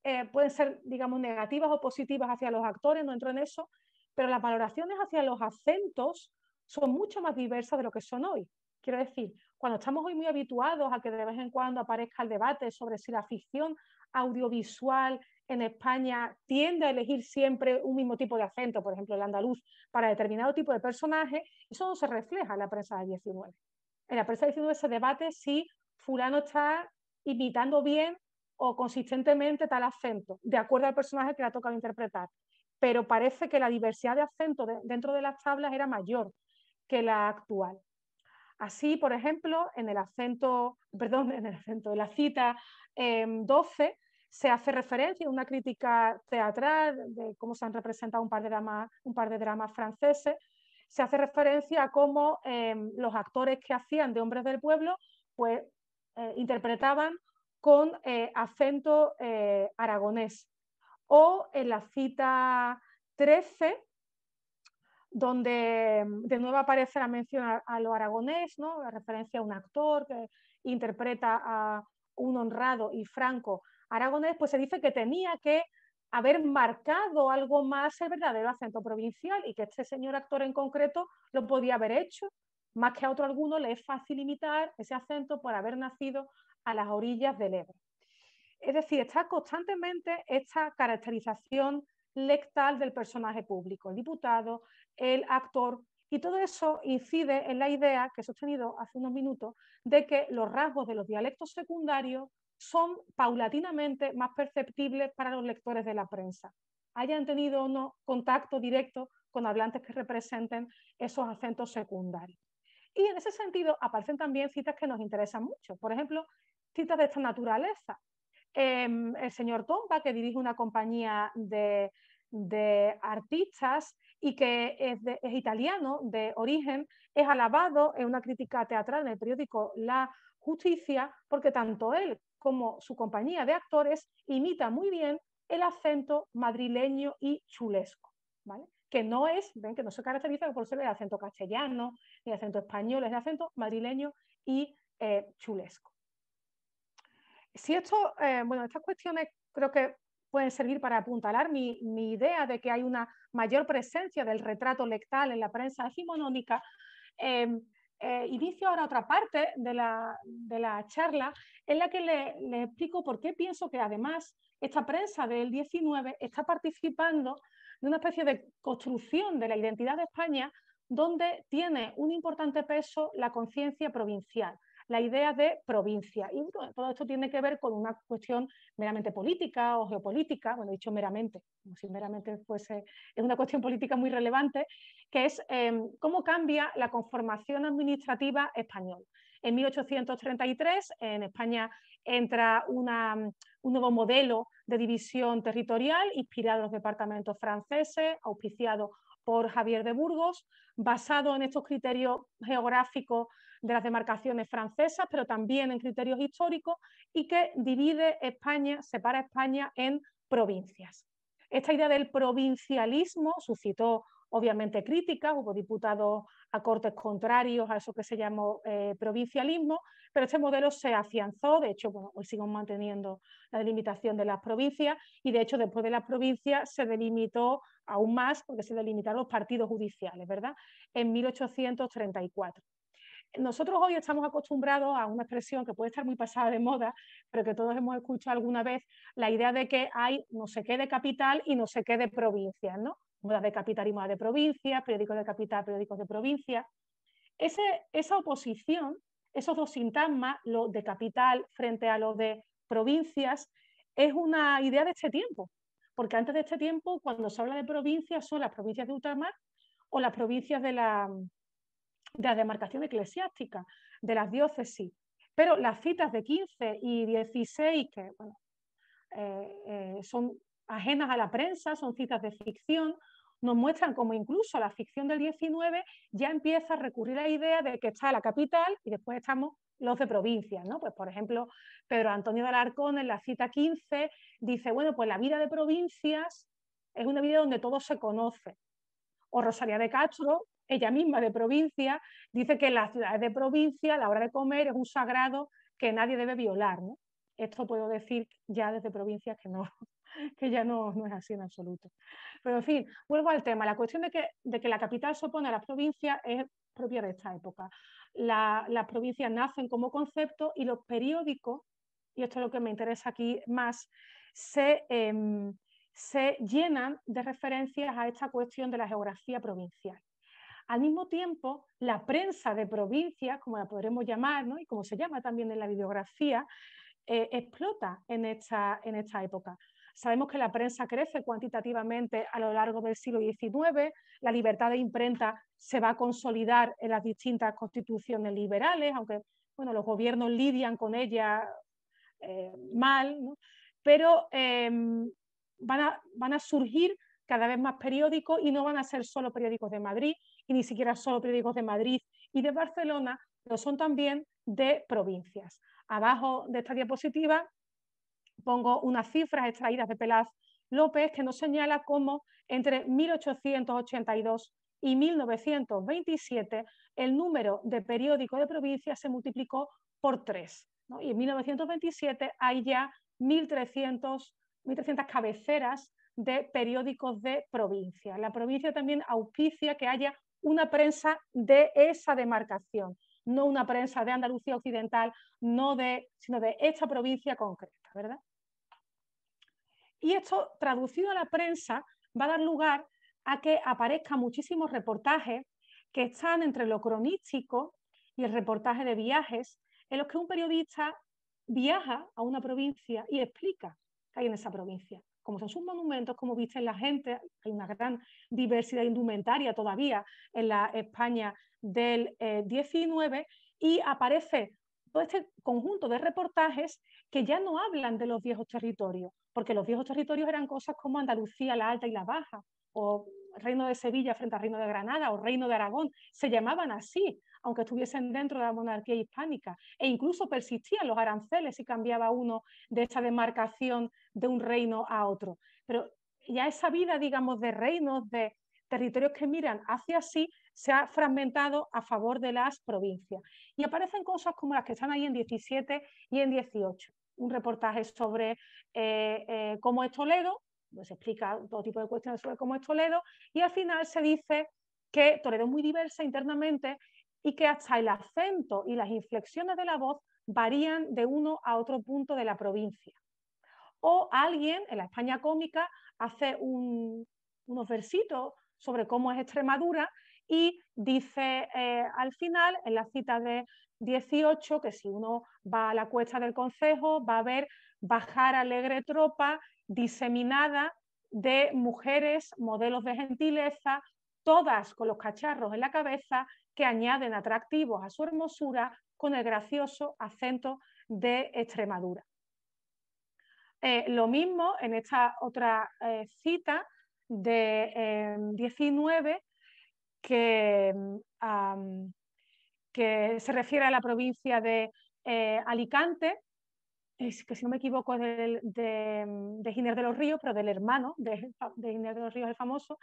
eh, pueden ser, digamos, negativas o positivas hacia los actores, no entro en eso, pero las valoraciones hacia los acentos son mucho más diversas de lo que son hoy. Quiero decir, cuando estamos hoy muy habituados a que de vez en cuando aparezca el debate sobre si la ficción audiovisual en España tiende a elegir siempre un mismo tipo de acento, por ejemplo el andaluz, para determinado tipo de personaje, eso no se refleja en la prensa del 19. En la prensa del 19 se debate si fulano está imitando bien o consistentemente tal acento, de acuerdo al personaje que le ha tocado interpretar. Pero parece que la diversidad de acento dentro de las tablas era mayor que la actual. Así, por ejemplo, en el acento, perdón, en el acento de la cita 12 em, se hace referencia a una crítica teatral de cómo se han representado un par de dramas, un par de dramas franceses, se hace referencia a cómo em, los actores que hacían de hombres del pueblo pues, eh, interpretaban con eh, acento eh, aragonés. O en la cita 13 donde mm, de nuevo aparece la mención a, lo aragonés, la referencia a un actor que interpreta a un honrado y franco aragonés, pues se dice que tenía que haber marcado algo más el verdadero acento provincial y que este señor actor en concreto lo podía haber hecho. Más que a otro alguno le es fácil imitar ese acento por haber nacido a las orillas del Ebro. Es decir, está constantemente esta caracterización lectal del personaje público, el diputado, el actor. Y todo eso incide en la idea que he sostenido hace unos minutos de que los rasgos de los dialectos secundarios son paulatinamente más perceptibles para los lectores de la prensa, hayan tenido o no contacto directo con hablantes que representen esos acentos secundarios. Y en ese sentido aparecen también citas que nos interesan mucho, por ejemplo, citas de esta naturaleza. Em, el señor Tomba, que dirige una compañía de artistas y que es, italiano de origen, es alabado en una crítica teatral en el periódico La Justicia, porque tanto él como su compañía de actores imita muy bien el acento madrileño y chulesco, que no es, ven que no se caracteriza por ser el acento castellano ni el acento español, es el acento madrileño y eh, chulesco. Si esto, eh, bueno, estas cuestiones creo que pueden servir para apuntalar mi, idea de que hay una mayor presencia del retrato lectal en la prensa hegemonónica. Em, eh, inicio ahora otra parte de la, charla en la que le explico por qué pienso que además esta prensa del 19 está participando de una especie de construcción de la identidad de España donde tiene un importante peso la conciencia provincial la idea de provincia. Y todo esto tiene que ver con una cuestión meramente política o geopolítica, bueno, dicho meramente, como si meramente fuese, es una cuestión política muy relevante, que es em, cómo cambia la conformación administrativa española. En 1833 en España entra mm, un nuevo modelo de división territorial inspirado en los departamentos franceses, auspiciado por Javier de Burgos, basado en estos criterios geográficos de las demarcaciones francesas, pero también en criterios históricos, y que divide España, separa España en provincias. Esta idea del provincialismo suscitó obviamente críticas, hubo diputados a cortes contrarios a eso que se llamó eh, provincialismo, pero este modelo se afianzó, de hecho, bueno, hoy siguen manteniendo la delimitación de las provincias y de hecho después de las provincias se delimitó aún más porque se delimitaron los partidos judiciales, ¿verdad? En 1834 nosotros hoy estamos acostumbrados a una expresión que puede estar muy pasada de moda, pero que todos hemos escuchado alguna vez, la idea de que hay no sé qué de capital y no sé qué de provincias, ¿no? Modas de capital y modas de provincia, periódicos de capital, periódicos de provincia. esa oposición, esos dos sintagmas, los de capital frente a los de provincias, es una idea de este tiempo. Porque antes de este tiempo, cuando se habla de provincias, son las provincias de ultramar o las provincias de la, de la demarcación eclesiástica de las diócesis. Pero las citas de 15 y 16, que bueno, eh, eh, son ajenas a la prensa, son citas de ficción, nos muestran como incluso la ficción del 19 ya empieza a recurrir a la idea de que está la capital y después estamos los de provincias, ¿no? Pues por ejemplo, Pedro Antonio de Alarcón en la cita 15 dice, bueno, pues la vida de provincias es una vida donde todo se conoce. O Rosalía de Castro, ella misma de provincia, dice que las ciudades de provincia la hora de comer es un sagrado que nadie debe violar. Esto puedo decir ya desde provincia que no, que ya no, es así en absoluto. Pero en fin, vuelvo al tema. La cuestión de que, la capital se opone a las provincias es propia de esta época. las provincias nacen como concepto y los periódicos, y esto es lo que me interesa aquí más, se em, llenan de referencias a esta cuestión de la geografía provincial. Al mismo tiempo, la prensa de provincias, como la podremos llamar, y como se llama también en la bibliografía, eh, explota en esta, época. Sabemos que la prensa crece cuantitativamente a lo largo del siglo XIX, la libertad de imprenta se va a consolidar en las distintas constituciones liberales, aunque bueno, los gobiernos lidian con ella eh, mal, pero em, van, a, van a surgir cada vez más periódicos y no van a ser solo periódicos de Madrid, y ni siquiera solo periódicos de Madrid y de Barcelona, pero son también de provincias. Abajo de esta diapositiva pongo unas cifras extraídas de Pelaz López que nos señala cómo entre 1882 y 1927 el número de periódicos de provincias se multiplicó por tres. Y en 1927 hay ya 1.300, 1.300 cabeceras de periódicos de provincias. La provincia también auspicia que haya una prensa de esa demarcación, no una prensa de Andalucía Occidental, no sino de esta provincia concreta, ¿verdad? Y esto, traducido a la prensa, va a dar lugar a que aparezcan muchísimos reportajes que están entre lo cronístico y el reportaje de viajes, en los que un periodista viaja a una provincia y explica qué hay en esa provincia como son sus monumentos, como viste la gente, hay una gran diversidad indumentaria todavía en la España del 19 eh, y aparece todo este conjunto de reportajes que ya no hablan de los viejos territorios, porque los viejos territorios eran cosas como Andalucía, la Alta y la Baja, o Reino de Sevilla frente al Reino de Granada, o Reino de Aragón, se llamaban así aunque estuviesen dentro de la monarquía hispánica, e incluso persistían los aranceles si cambiaba uno de esa demarcación de un reino a otro. Pero ya esa vida, digamos, de reinos, de territorios que miran hacia sí, se ha fragmentado a favor de las provincias. Y aparecen cosas como las que están ahí en 17 y en 18. Un reportaje sobre eh, eh, cómo es Toledo, pues explica todo tipo de cuestiones sobre cómo es Toledo, y al final se dice que Toledo es muy diversa internamente y que hasta el acento y las inflexiones de la voz varían de uno a otro punto de la provincia. O alguien en la España cómica hace unos versitos sobre cómo es Extremadura y dice eh, al final, en la cita de 18, que si uno va a la cuesta del Consejo va a ver bajar alegre tropa diseminada de mujeres, modelos de gentileza, todas con los cacharros en la cabeza que añaden atractivos a su hermosura con el gracioso acento de Extremadura. Eh, lo mismo en esta otra eh, cita de 19 em, em, que, se refiere a la provincia de eh, Alicante, que si no me equivoco es de, em, de, de, Giner de los Ríos, pero del hermano de, de Giner de los Ríos, el famoso,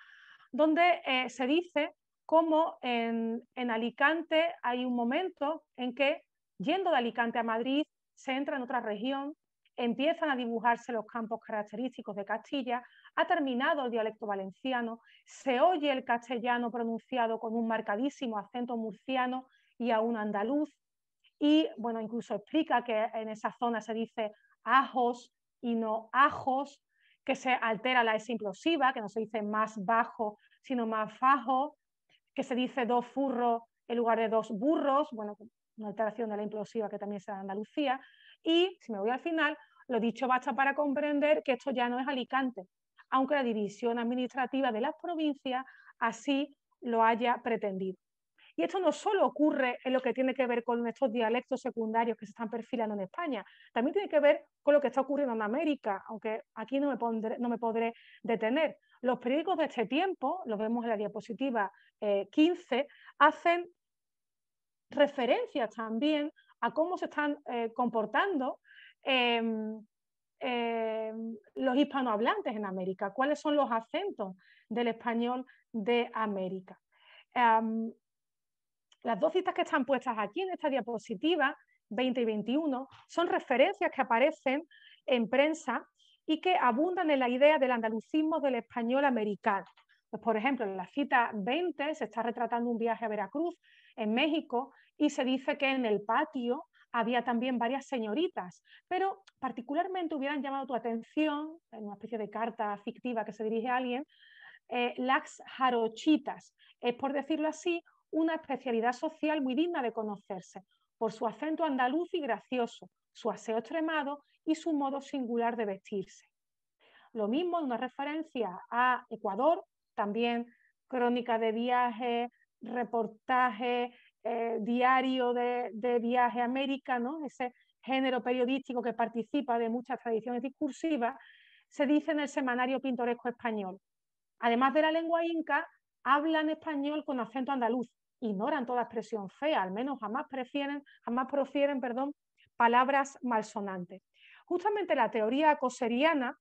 donde eh, se dice cómo en, en Alicante hay un momento en que, yendo de Alicante a Madrid, se entra en otra región, empiezan a dibujarse los campos característicos de Castilla, ha terminado el dialecto valenciano, se oye el castellano pronunciado con un marcadísimo acento murciano y aún andaluz, y bueno, incluso explica que en esa zona se dice ajos y no ajos, que se altera la S implosiva, que no se dice más bajo, sino más fajo, que se dice dos furros en lugar de dos burros, bueno, una alteración de la implosiva que también se da en Andalucía. Y, si me voy al final, lo dicho basta para comprender que esto ya no es Alicante, aunque la división administrativa de las provincias así lo haya pretendido. Y esto no solo ocurre en lo que tiene que ver con estos dialectos secundarios que se están perfilando en España, también tiene que ver con lo que está ocurriendo en América, aunque aquí no me, no me podré detener. Los periódicos de este tiempo, los vemos en la diapositiva 15, eh, hacen referencias también a cómo se están eh, comportando em, em, los hispanohablantes en América, cuáles son los acentos del español de América. Las dos citas que están puestas aquí en esta diapositiva, 20 y 21, son referencias que aparecen en prensa y que abundan en la idea del andalucismo del español americano. Pues, por ejemplo, en la cita 20 se está retratando un viaje a Veracruz, en México, y se dice que en el patio había también varias señoritas, pero particularmente hubieran llamado tu atención, en una especie de carta fictiva que se dirige a alguien, eh, las jarochitas. Es, por decirlo así, una especialidad social muy digna de conocerse por su acento andaluz y gracioso, su aseo extremado y su modo singular de vestirse. Lo mismo en una referencia a Ecuador, también crónica de viaje, reportaje, eh, diario de, viaje americano, ese género periodístico que participa de muchas tradiciones discursivas, se dice en el semanario pintoresco español. Además de la lengua inca, hablan español con acento andaluz, ignoran toda expresión fea, al menos jamás prefieren, jamás profieren, perdón, palabras malsonantes. Justamente la teoría coseriana,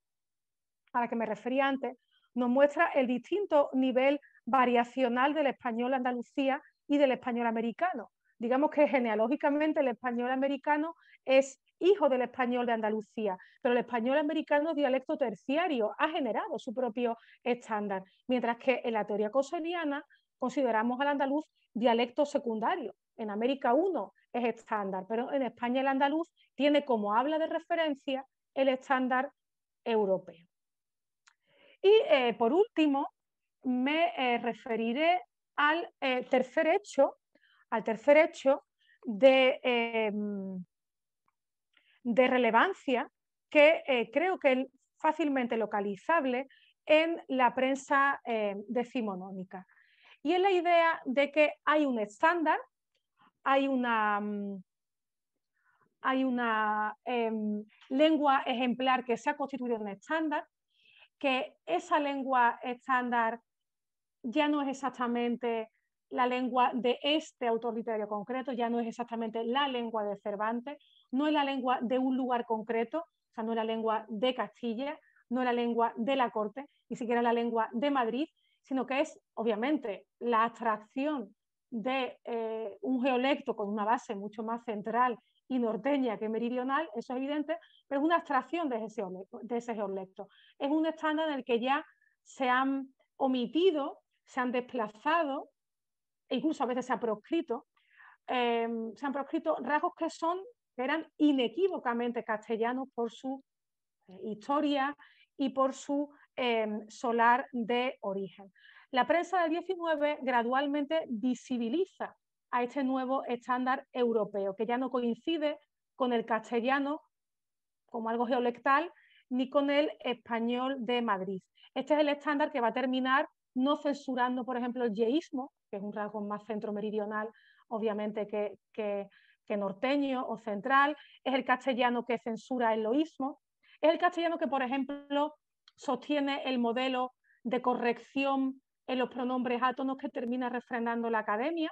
a la que me refería antes, nos muestra el distinto nivel variacional del español andalucía y del español americano. Digamos que genealógicamente el español americano es hijo del español de Andalucía, pero el español americano dialecto terciario ha generado su propio estándar, mientras que en la teoría coseriana consideramos al andaluz dialecto secundario. En América 1 es estándar, pero en España el andaluz tiene como habla de referencia el estándar europeo. Y eh, por último, me eh, referiré al eh, tercer hecho, al tercer hecho de, em, de relevancia que creo que es fácilmente localizable en la prensa decimonónica. Y es la idea de que hay un estándar, hay una, mm, hay una em, lengua ejemplar que se ha constituido en estándar, que esa lengua estándar ya no es exactamente la lengua de este autor literario concreto, ya no es exactamente la lengua de Cervantes, no es la lengua de un lugar concreto, o no es la lengua de Castilla, no es la lengua de la corte, ni siquiera la lengua de Madrid, sino que es, obviamente, la atracción de eh, un geolecto con una base mucho más central y norteña que meridional, eso es evidente, pero es una abstracción de ese, de geolecto. Es un estándar en el que ya se han omitido, se han desplazado, e incluso a veces se ha proscrito, em, se han proscrito rasgos que son, eran inequívocamente castellanos por su eh, historia y por su em, solar de origen. La prensa del 19 gradualmente visibiliza a este nuevo estándar europeo, que ya no coincide con el castellano como algo geolectal ni con el español de Madrid. Este es el estándar que va a terminar no censurando, por ejemplo, el yeísmo, que es un rasgo más centro-meridional, obviamente, que norteño o central. Es el castellano que censura el loísmo, es el castellano que, por ejemplo, sostiene el modelo de corrección en los pronombres átonos que termina refrendando la academia,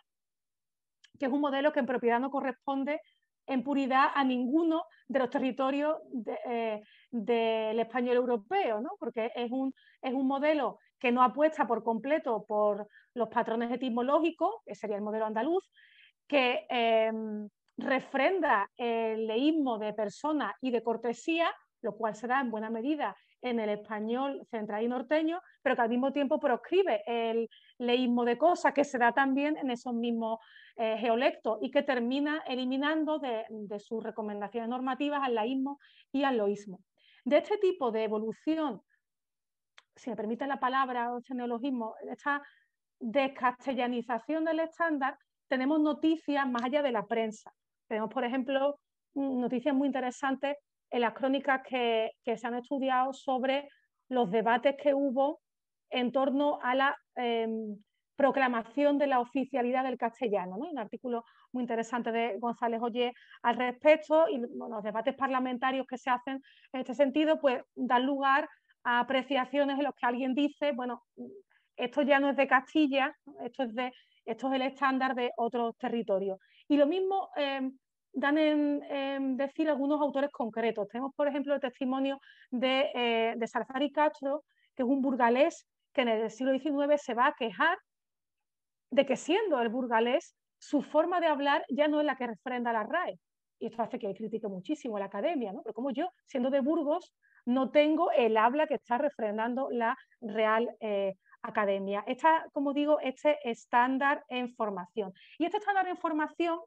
que es un modelo que en propiedad no corresponde en puridad a ninguno de los territorios eh, del español europeo, porque es un, modelo que no apuesta por completo por los patrones etimológicos, que sería el modelo andaluz, que em, refrenda el leísmo de persona y de cortesía, lo cual se da en buena medida en el español central y norteño, pero que al mismo tiempo proscribe el leísmo de cosas que se da también en esos mismos eh, geolectos y que termina eliminando de, sus recomendaciones normativas al laísmo y al loísmo. De este tipo de evolución, si me permite la palabra o este neologismo, esta descastellanización del estándar, tenemos noticias más allá de la prensa. Tenemos, por ejemplo, mm, noticias muy interesantes en las crónicas que, se han estudiado sobre los debates que hubo en torno a la em, proclamación de la oficialidad del castellano. ¿no? Un artículo muy interesante de González Ollé al respecto y los debates parlamentarios que se hacen en este sentido pues dan lugar a apreciaciones en los que alguien dice, bueno, esto ya no es de Castilla, esto es, de, esto es el estándar de otros territorios. Y lo mismo em, dan en, decir algunos autores concretos. Tenemos, por ejemplo, el testimonio de, eh, de Castro, que es un burgalés que en el siglo XIX se va a quejar de que siendo el burgalés, su forma de hablar ya no es la que refrenda la RAE. Y esto hace que critique muchísimo a la academia, ¿no? Pero como yo, siendo de Burgos, no tengo el habla que está refrendando la Real eh, Academia. Está, como digo, este estándar en formación. Y este estándar en formación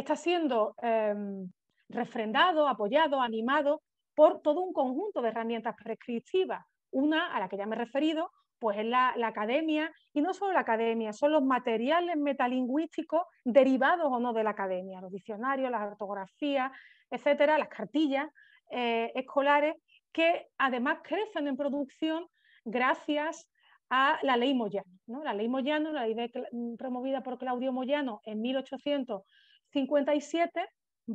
está siendo em, refrendado, apoyado, animado por todo un conjunto de herramientas prescriptivas. Una a la que ya me he referido, pues es la, academia, y no solo la academia, son los materiales metalingüísticos derivados o no de la academia, los diccionarios, las ortografías, etcétera, las cartillas eh, escolares, que además crecen en producción gracias a la ley Moyano. ¿no? La ley Moyano, la ley promovida por Claudio Moyano en 1800 57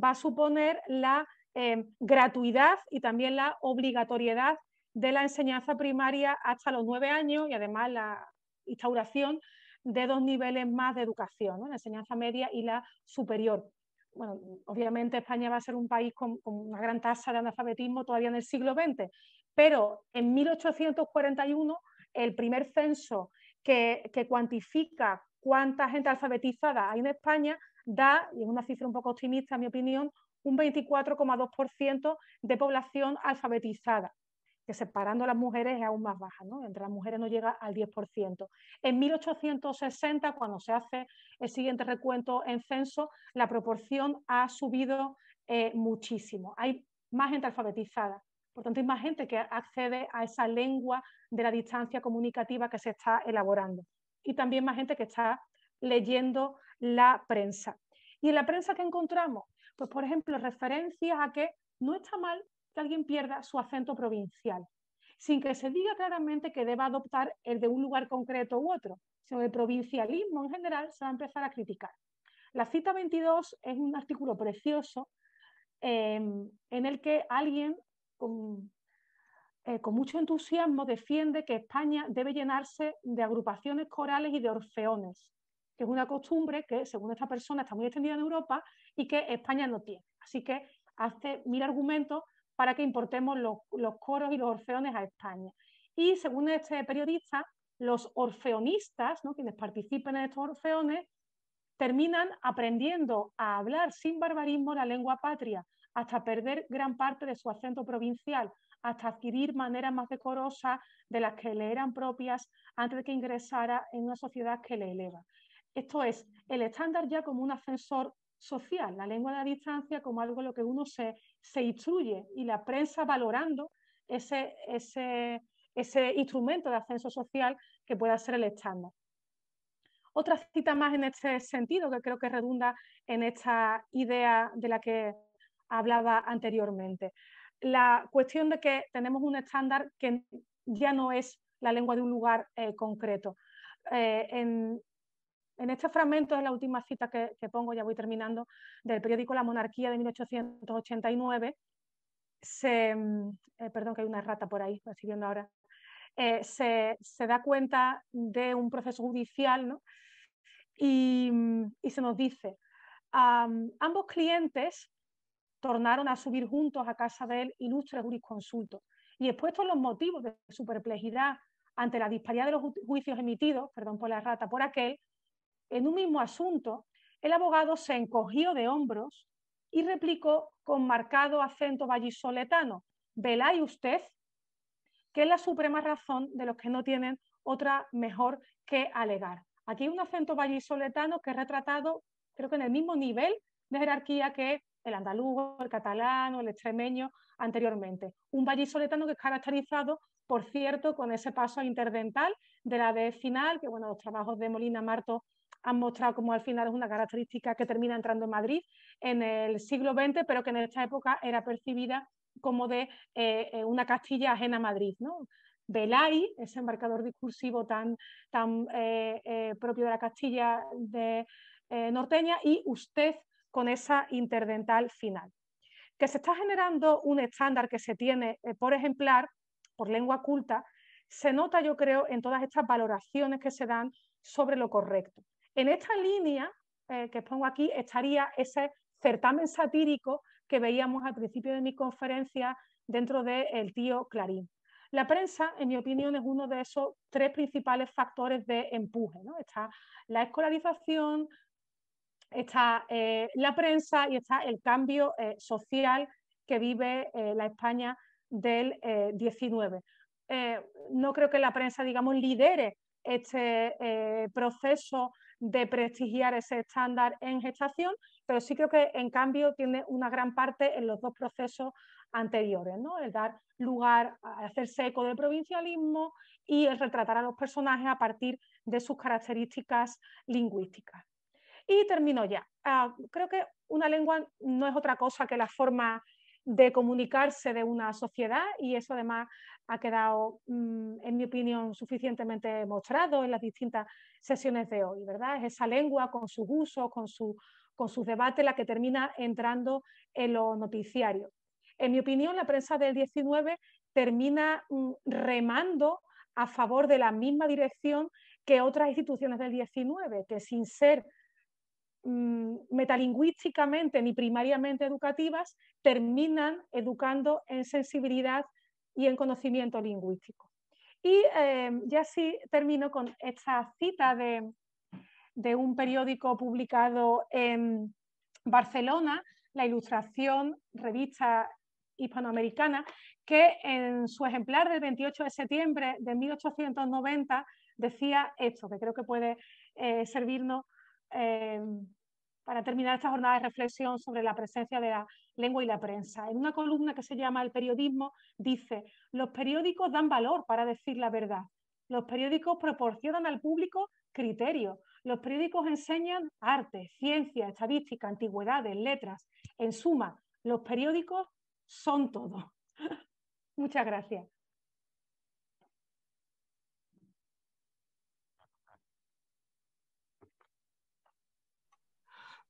va a suponer la em, gratuidad y también la obligatoriedad de la enseñanza primaria hasta los nueve años y además la instauración de dos niveles más de educación, la enseñanza media y la superior. Bueno, obviamente España va a ser un país con, una gran tasa de analfabetismo todavía en el siglo XX, pero en 1841 el primer censo que cuantifica cuánta gente alfabetizada hay en España da, y es una cifra un poco optimista en mi opinión, un 24,2% de población alfabetizada, que separando a las mujeres es aún más baja, ¿no? entre las mujeres no llega al 10%. En 1860, cuando se hace el siguiente recuento en censo, la proporción ha subido eh, muchísimo. Hay más gente alfabetizada, por tanto hay más gente que accede a esa lengua de la distancia comunicativa que se está elaborando y también más gente que está leyendo la prensa. ¿Y en la prensa qué encontramos? Pues, por ejemplo, referencias a que no está mal que alguien pierda su acento provincial, sin que se diga claramente que deba adoptar el de un lugar concreto u otro, sino el provincialismo en general se va a empezar a criticar. La cita 22 es un artículo precioso em, en el que alguien eh, con mucho entusiasmo defiende que España debe llenarse de agrupaciones corales y de orfeones, que es una costumbre que, según esta persona, está muy extendida en Europa y que España no tiene. Así que hace mil argumentos para que importemos los, coros y los orfeones a España. Y según este periodista, los orfeonistas, quienes participen en estos orfeones, terminan aprendiendo a hablar sin barbarismo la lengua patria, hasta perder gran parte de su acento provincial, hasta adquirir maneras más decorosas de las que le eran propias antes de que ingresara en una sociedad que le eleva. Esto es, el estándar ya como un ascensor social, la lengua de la distancia como algo en lo que uno se, instruye y la prensa valorando ese, ese, instrumento de ascenso social que pueda ser el estándar. Otra cita más en este sentido, que creo que redunda en esta idea de la que hablaba anteriormente. La cuestión de que tenemos un estándar que ya no es la lengua de un lugar eh, concreto. Eh, en, en este fragmento es la última cita que, pongo, ya voy terminando, del periódico La Monarquía de 1889, se, mm, eh, perdón que hay una rata por ahí, ahora, eh, se, da cuenta de un proceso judicial mm, y, se nos dice, ambos clientes tornaron a subir juntos a casa del ilustre jurisconsulto y expuestos los motivos de su perplejidad ante la disparidad de los juicios emitidos, perdón por la rata, por aquel en un mismo asunto, el abogado se encogió de hombros y replicó con marcado acento vallisoletano, y usted, que es la suprema razón de los que no tienen otra mejor que alegar. Aquí hay un acento vallisoletano que es retratado, creo que en el mismo nivel de jerarquía que el andaluz, el catalán el extremeño anteriormente. Un vallisoletano que es caracterizado, por cierto, con ese paso interdental de la d final, que bueno, los trabajos de Molina Marto han mostrado como al final es una característica que termina entrando en Madrid en el siglo XX, pero que en esta época era percibida como de eh, eh, una Castilla ajena a Madrid. ¿no? Belay, ese embarcador discursivo tan, tan eh, propio de la Castilla de, norteña, y usted con esa interdental final. Que se está generando un estándar que se tiene por ejemplar, por lengua culta, se nota, yo creo, en todas estas valoraciones que se dan sobre lo correcto. En esta línea eh, que pongo aquí estaría ese certamen satírico que veíamos al principio de mi conferencia dentro del el tío Clarín. La prensa, en mi opinión, es uno de esos tres principales factores de empuje. Está la escolarización, está eh, la prensa y está el cambio eh, social que vive la España del 19. no creo que la prensa, digamos, lidere este proceso de prestigiar ese estándar en gestación, pero sí creo que en cambio tiene una gran parte en los dos procesos anteriores, ¿no? el dar lugar, a hacerse eco del provincialismo y el retratar a los personajes a partir de sus características lingüísticas. Y termino ya. Ah, creo que una lengua no es otra cosa que la forma de comunicarse de una sociedad y eso además ha quedado, mm, en mi opinión, suficientemente mostrado en las distintas sesiones de hoy, ¿verdad? Es esa lengua con sus usos, con, su, con sus debates, la que termina entrando en los noticiarios. En mi opinión, la prensa del 19 termina mm, remando a favor de la misma dirección que otras instituciones del 19, que sin ser Mm, metalingüísticamente ni primariamente educativas, terminan educando en sensibilidad y en conocimiento lingüístico. Y em, ya sí termino con esta cita de, un periódico publicado en Barcelona, La Ilustración, revista hispanoamericana, que en su ejemplar del 28 de septiembre de 1890 decía esto, que creo que puede eh, servirnos Em, para terminar esta jornada de reflexión sobre la presencia de la lengua y la prensa. En una columna que se llama El periodismo, dice, los periódicos dan valor para decir la verdad. Los periódicos proporcionan al público criterios. Los periódicos enseñan arte, ciencia, estadística, antigüedades, letras. En suma, los periódicos son todo. Muchas gracias.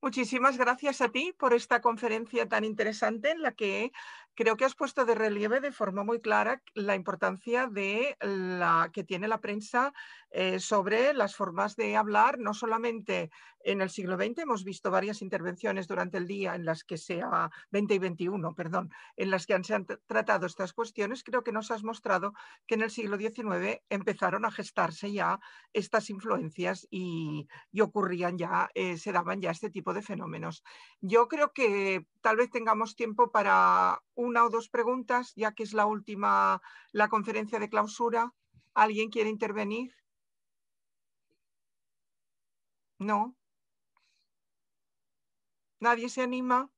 Muchísimas gracias a ti por esta conferencia tan interesante en la que creo que has puesto de relieve de forma muy clara la importancia de la que tiene la prensa eh, sobre las formas de hablar, no solamente en el siglo XX hemos visto varias intervenciones durante el día en las que se 20 y 21, perdón, en las que han, se han tratado estas cuestiones. Creo que nos has mostrado que en el siglo XIX empezaron a gestarse ya estas influencias y, y ocurrían ya, eh, se daban ya este tipo de fenómenos. Yo creo que tal vez tengamos tiempo para una o dos preguntas, ya que es la última, la conferencia de clausura. ¿Alguien quiere intervenir? No. ¿Nadie se anima?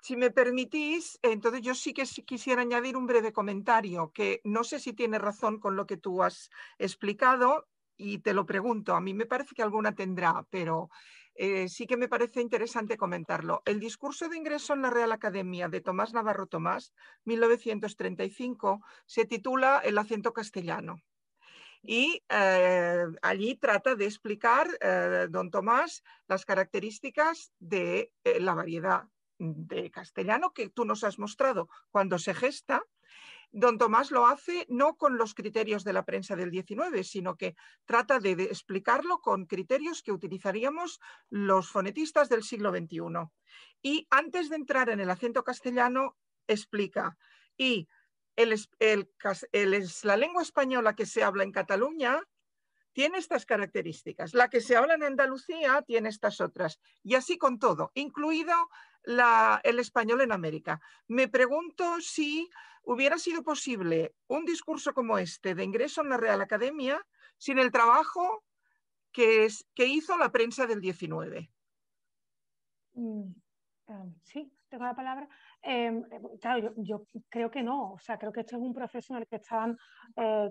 Si me permitís, entonces yo sí que quisiera añadir un breve comentario, que no sé si tiene razón con lo que tú has explicado y te lo pregunto. A mí me parece que alguna tendrá, pero eh, sí que me parece interesante comentarlo. El discurso de ingreso en la Real Academia de Tomás Navarro Tomás, 1935, se titula El acento castellano y eh, allí trata de explicar eh, don Tomás las características de eh, la variedad de castellano que tú nos has mostrado cuando se gesta. Don Tomás lo hace no con los criterios de la prensa del 19, sino que trata de, de explicarlo con criterios que utilizaríamos los fonetistas del siglo XXI. Y antes de entrar en el acento castellano, explica. Y la lengua española que se habla en Cataluña tiene estas características, la que se habla en Andalucía tiene estas otras, y así con todo, incluido el español en América. Me pregunto si hubiera sido posible un discurso como este de ingreso en la Real Academia sin el trabajo que, hizo la prensa del 19. Mm, ah, sí, tengo la palabra. Em, eh, claro, yo, creo que no, o sea, creo que esto es un proceso en el que están eh,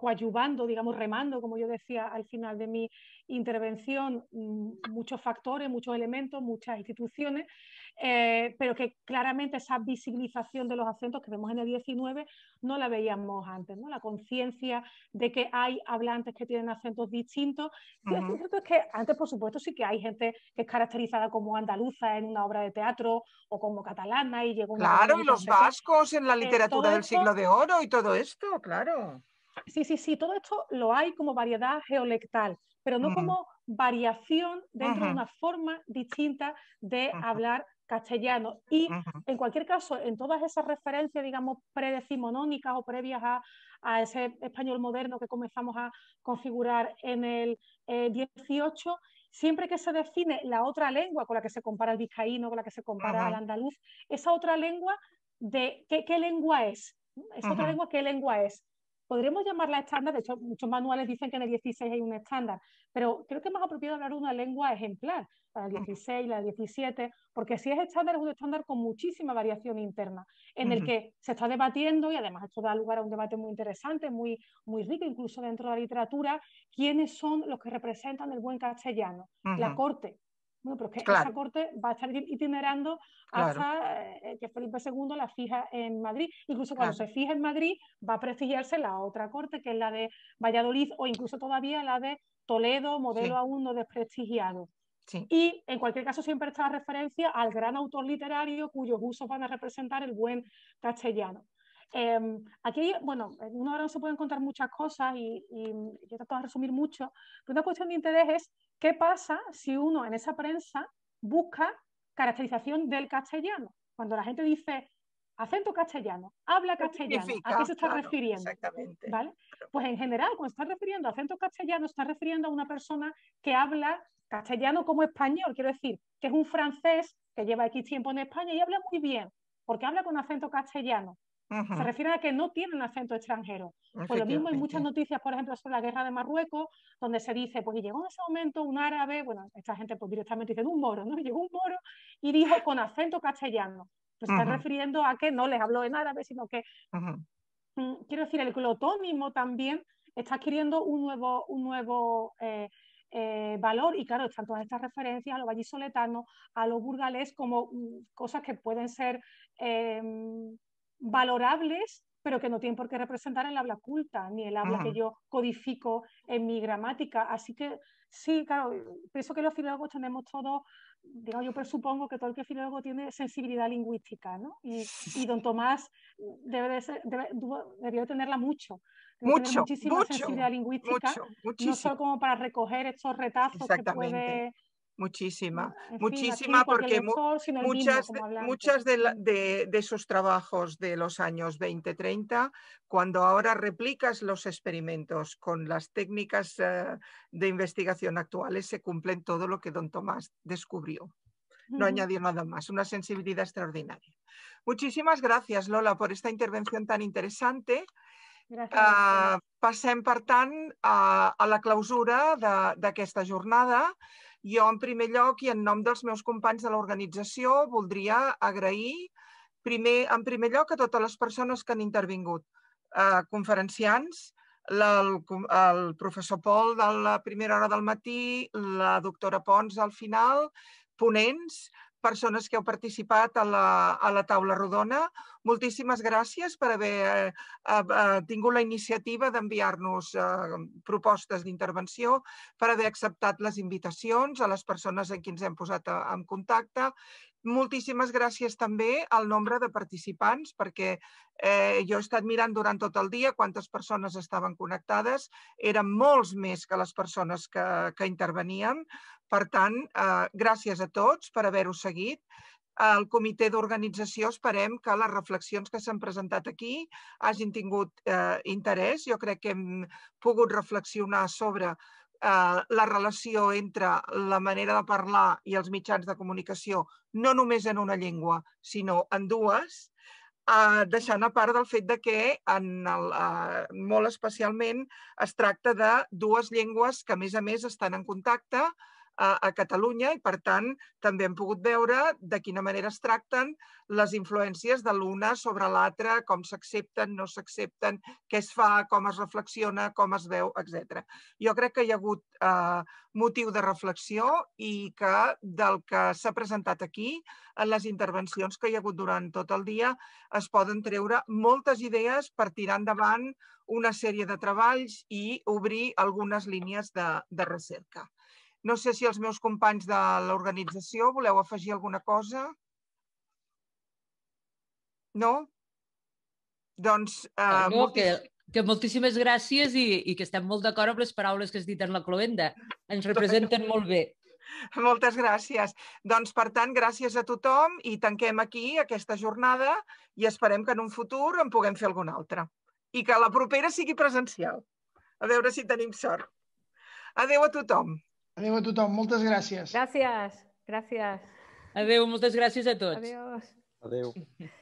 coayuvando, digamos, remando, como yo decía al final de mi intervención, mm, muchos factores, muchos elementos, muchas instituciones, eh, pero que claramente esa visibilización de los acentos que vemos en el 19 no la veíamos antes, ¿no? La conciencia de que hay hablantes que tienen acentos distintos. cierto es que antes, por supuesto, sí que hay gente que es caracterizada como andaluza en una obra de teatro o como catalana y llegó... Claro, y los vascos en la literatura del siglo de oro y todo esto, claro. Sí, sí, sí, todo esto lo hay como variedad geolectal, pero no como variación dentro de una forma distinta de hablar castellano. Y en cualquier caso, en todas esas referencias, digamos, predecimonónicas o previas a, ese español moderno que comenzamos a configurar en el 18, eh, siempre que se define la otra lengua con la que se compara el vizcaíno, con la que se compara el andaluz, esa otra lengua, de ¿qué, qué lengua es? Esa otra lengua, ¿qué lengua es? Podríamos llamarla estándar, de hecho muchos manuales dicen que en el 16 hay un estándar, pero creo que es más apropiado hablar de una lengua ejemplar, para el 16, la 17, porque si es estándar es un estándar con muchísima variación interna, en el que se está debatiendo, y además esto da lugar a un debate muy interesante, muy, muy rico, incluso dentro de la literatura, quiénes son los que representan el buen castellano, la corte, bueno, pero es que esa corte va a estar itinerando hasta eh, que Felipe II la fija en Madrid. Incluso cuando se fija en Madrid, va a prestigiarse la otra corte, que es la de Valladolid o incluso todavía la de Toledo, modelo aún no desprestigiado. Y en cualquier caso siempre está la referencia al gran autor literario cuyos usos van a representar el buen castellano. Em, aquí, bueno, en una hora no se pueden contar muchas cosas y, y yo trato de resumir mucho, pero una cuestión de interés es ¿Qué pasa si uno en esa prensa busca caracterización del castellano? Cuando la gente dice acento castellano, habla castellano, ¿a qué se está refiriendo? Pues en general, cuando está refiriendo a acento castellano, está refiriendo a una persona que habla castellano como español, quiero decir, que es un francés que lleva X tiempo en España y habla muy bien, porque habla con acento castellano. Se refiere a que no tienen acento extranjero. Por pues lo mismo hay muchas noticias, por ejemplo, sobre la guerra de Marruecos, donde se dice, pues llegó en ese momento un árabe, bueno, esta gente pues directamente dice, un moro, ¿no? Llegó un moro y dijo con acento castellano. Pues está refiriendo a que no les habló en árabe, sino que, mm, quiero decir, el glotónimo también está adquiriendo un nuevo, un nuevo eh, eh, valor y claro, están todas estas referencias a los vallisoletanos, a los burgalés como mm, cosas que pueden ser... Em, valorables, pero que no tienen por qué representar el habla culta, ni el habla que yo codifico en mi gramática. Así que sí, claro, pienso que los filólogos tenemos todos, digamos, yo presupongo que todo el que filólogo tiene sensibilidad lingüística, ¿no? Y, don Tomás debe de tenerla mucho. muchísima sensibilidad lingüística, no solo como para recoger estos retazos que puede Muchísima, muchísima porque muchas, muchas de, esos trabajos de los años 20-30, cuando ahora replicas los experimentos con las técnicas eh, de investigación actuales, se cumplen todo lo que don Tomás descubrió. No añadió nada más, una sensibilidad extraordinaria. Muchísimas gracias, Lola, por esta intervención tan interesante. Gracias. Uh, pasem, a, la clausura de esta jornada. Jo, en primer lloc, i en nom dels meus companys de l'organització, voldria agrair, primer, en primer lloc, a totes les persones que han intervingut, eh, conferenciants, el, el professor Pol de la primera hora del matí, la doctora Pons al final, ponents, persones que heu participat a la, a la taula rodona. Moltíssimes gràcies per haver eh, eh, tingut la iniciativa d'enviar-nos eh, propostes d'intervenció, per haver acceptat les invitacions a les persones amb qui ens hem posat a, eh, en contacte Moltíssimes gràcies també al nombre de participants, perquè eh, jo he estat mirant durant tot el dia quantes persones estaven connectades. Eren molts més que les persones que, que intervenien. Per tant, eh, gràcies a tots per haver-ho seguit. Al comitè d'organització esperem que les reflexions que s'han presentat aquí hagin tingut eh, interès. Jo crec que hem pogut reflexionar sobre Eh, la relació entre la manera de parlar i els mitjans de comunicació, no només en una llengua, sinó en dues, eh, deixant a part del fet de que, en el, eh, molt especialment, es tracta de dues llengües que, a més a més, estan en contacte, a, a Catalunya i, per tant, també hem pogut veure de quina manera es tracten les influències de l'una sobre l'altra, com s'accepten, no s'accepten, què es fa, com es reflexiona, com es veu, etc. Jo crec que hi ha hagut eh, motiu de reflexió i que del que s'ha presentat aquí, en les intervencions que hi ha hagut durant tot el dia, es poden treure moltes idees per tirar endavant una sèrie de treballs i obrir algunes línies de, de recerca. No sé si els meus companys de l'organització voleu afegir alguna cosa. No? Doncs... Eh, no, que, que moltíssimes gràcies i, i que estem molt d'acord amb les paraules que has dit en la Cloenda. Ens doncs representen molt bé. Moltes gràcies. Doncs, per tant, gràcies a tothom i tanquem aquí aquesta jornada i esperem que en un futur en puguem fer alguna altra. I que la propera sigui presencial. A veure si tenim sort. Adeu a tothom. Adéu a tothom, moltes gràcies. Gràcies, gràcies. Adéu, moltes gràcies a tots. Adéu. Adéu.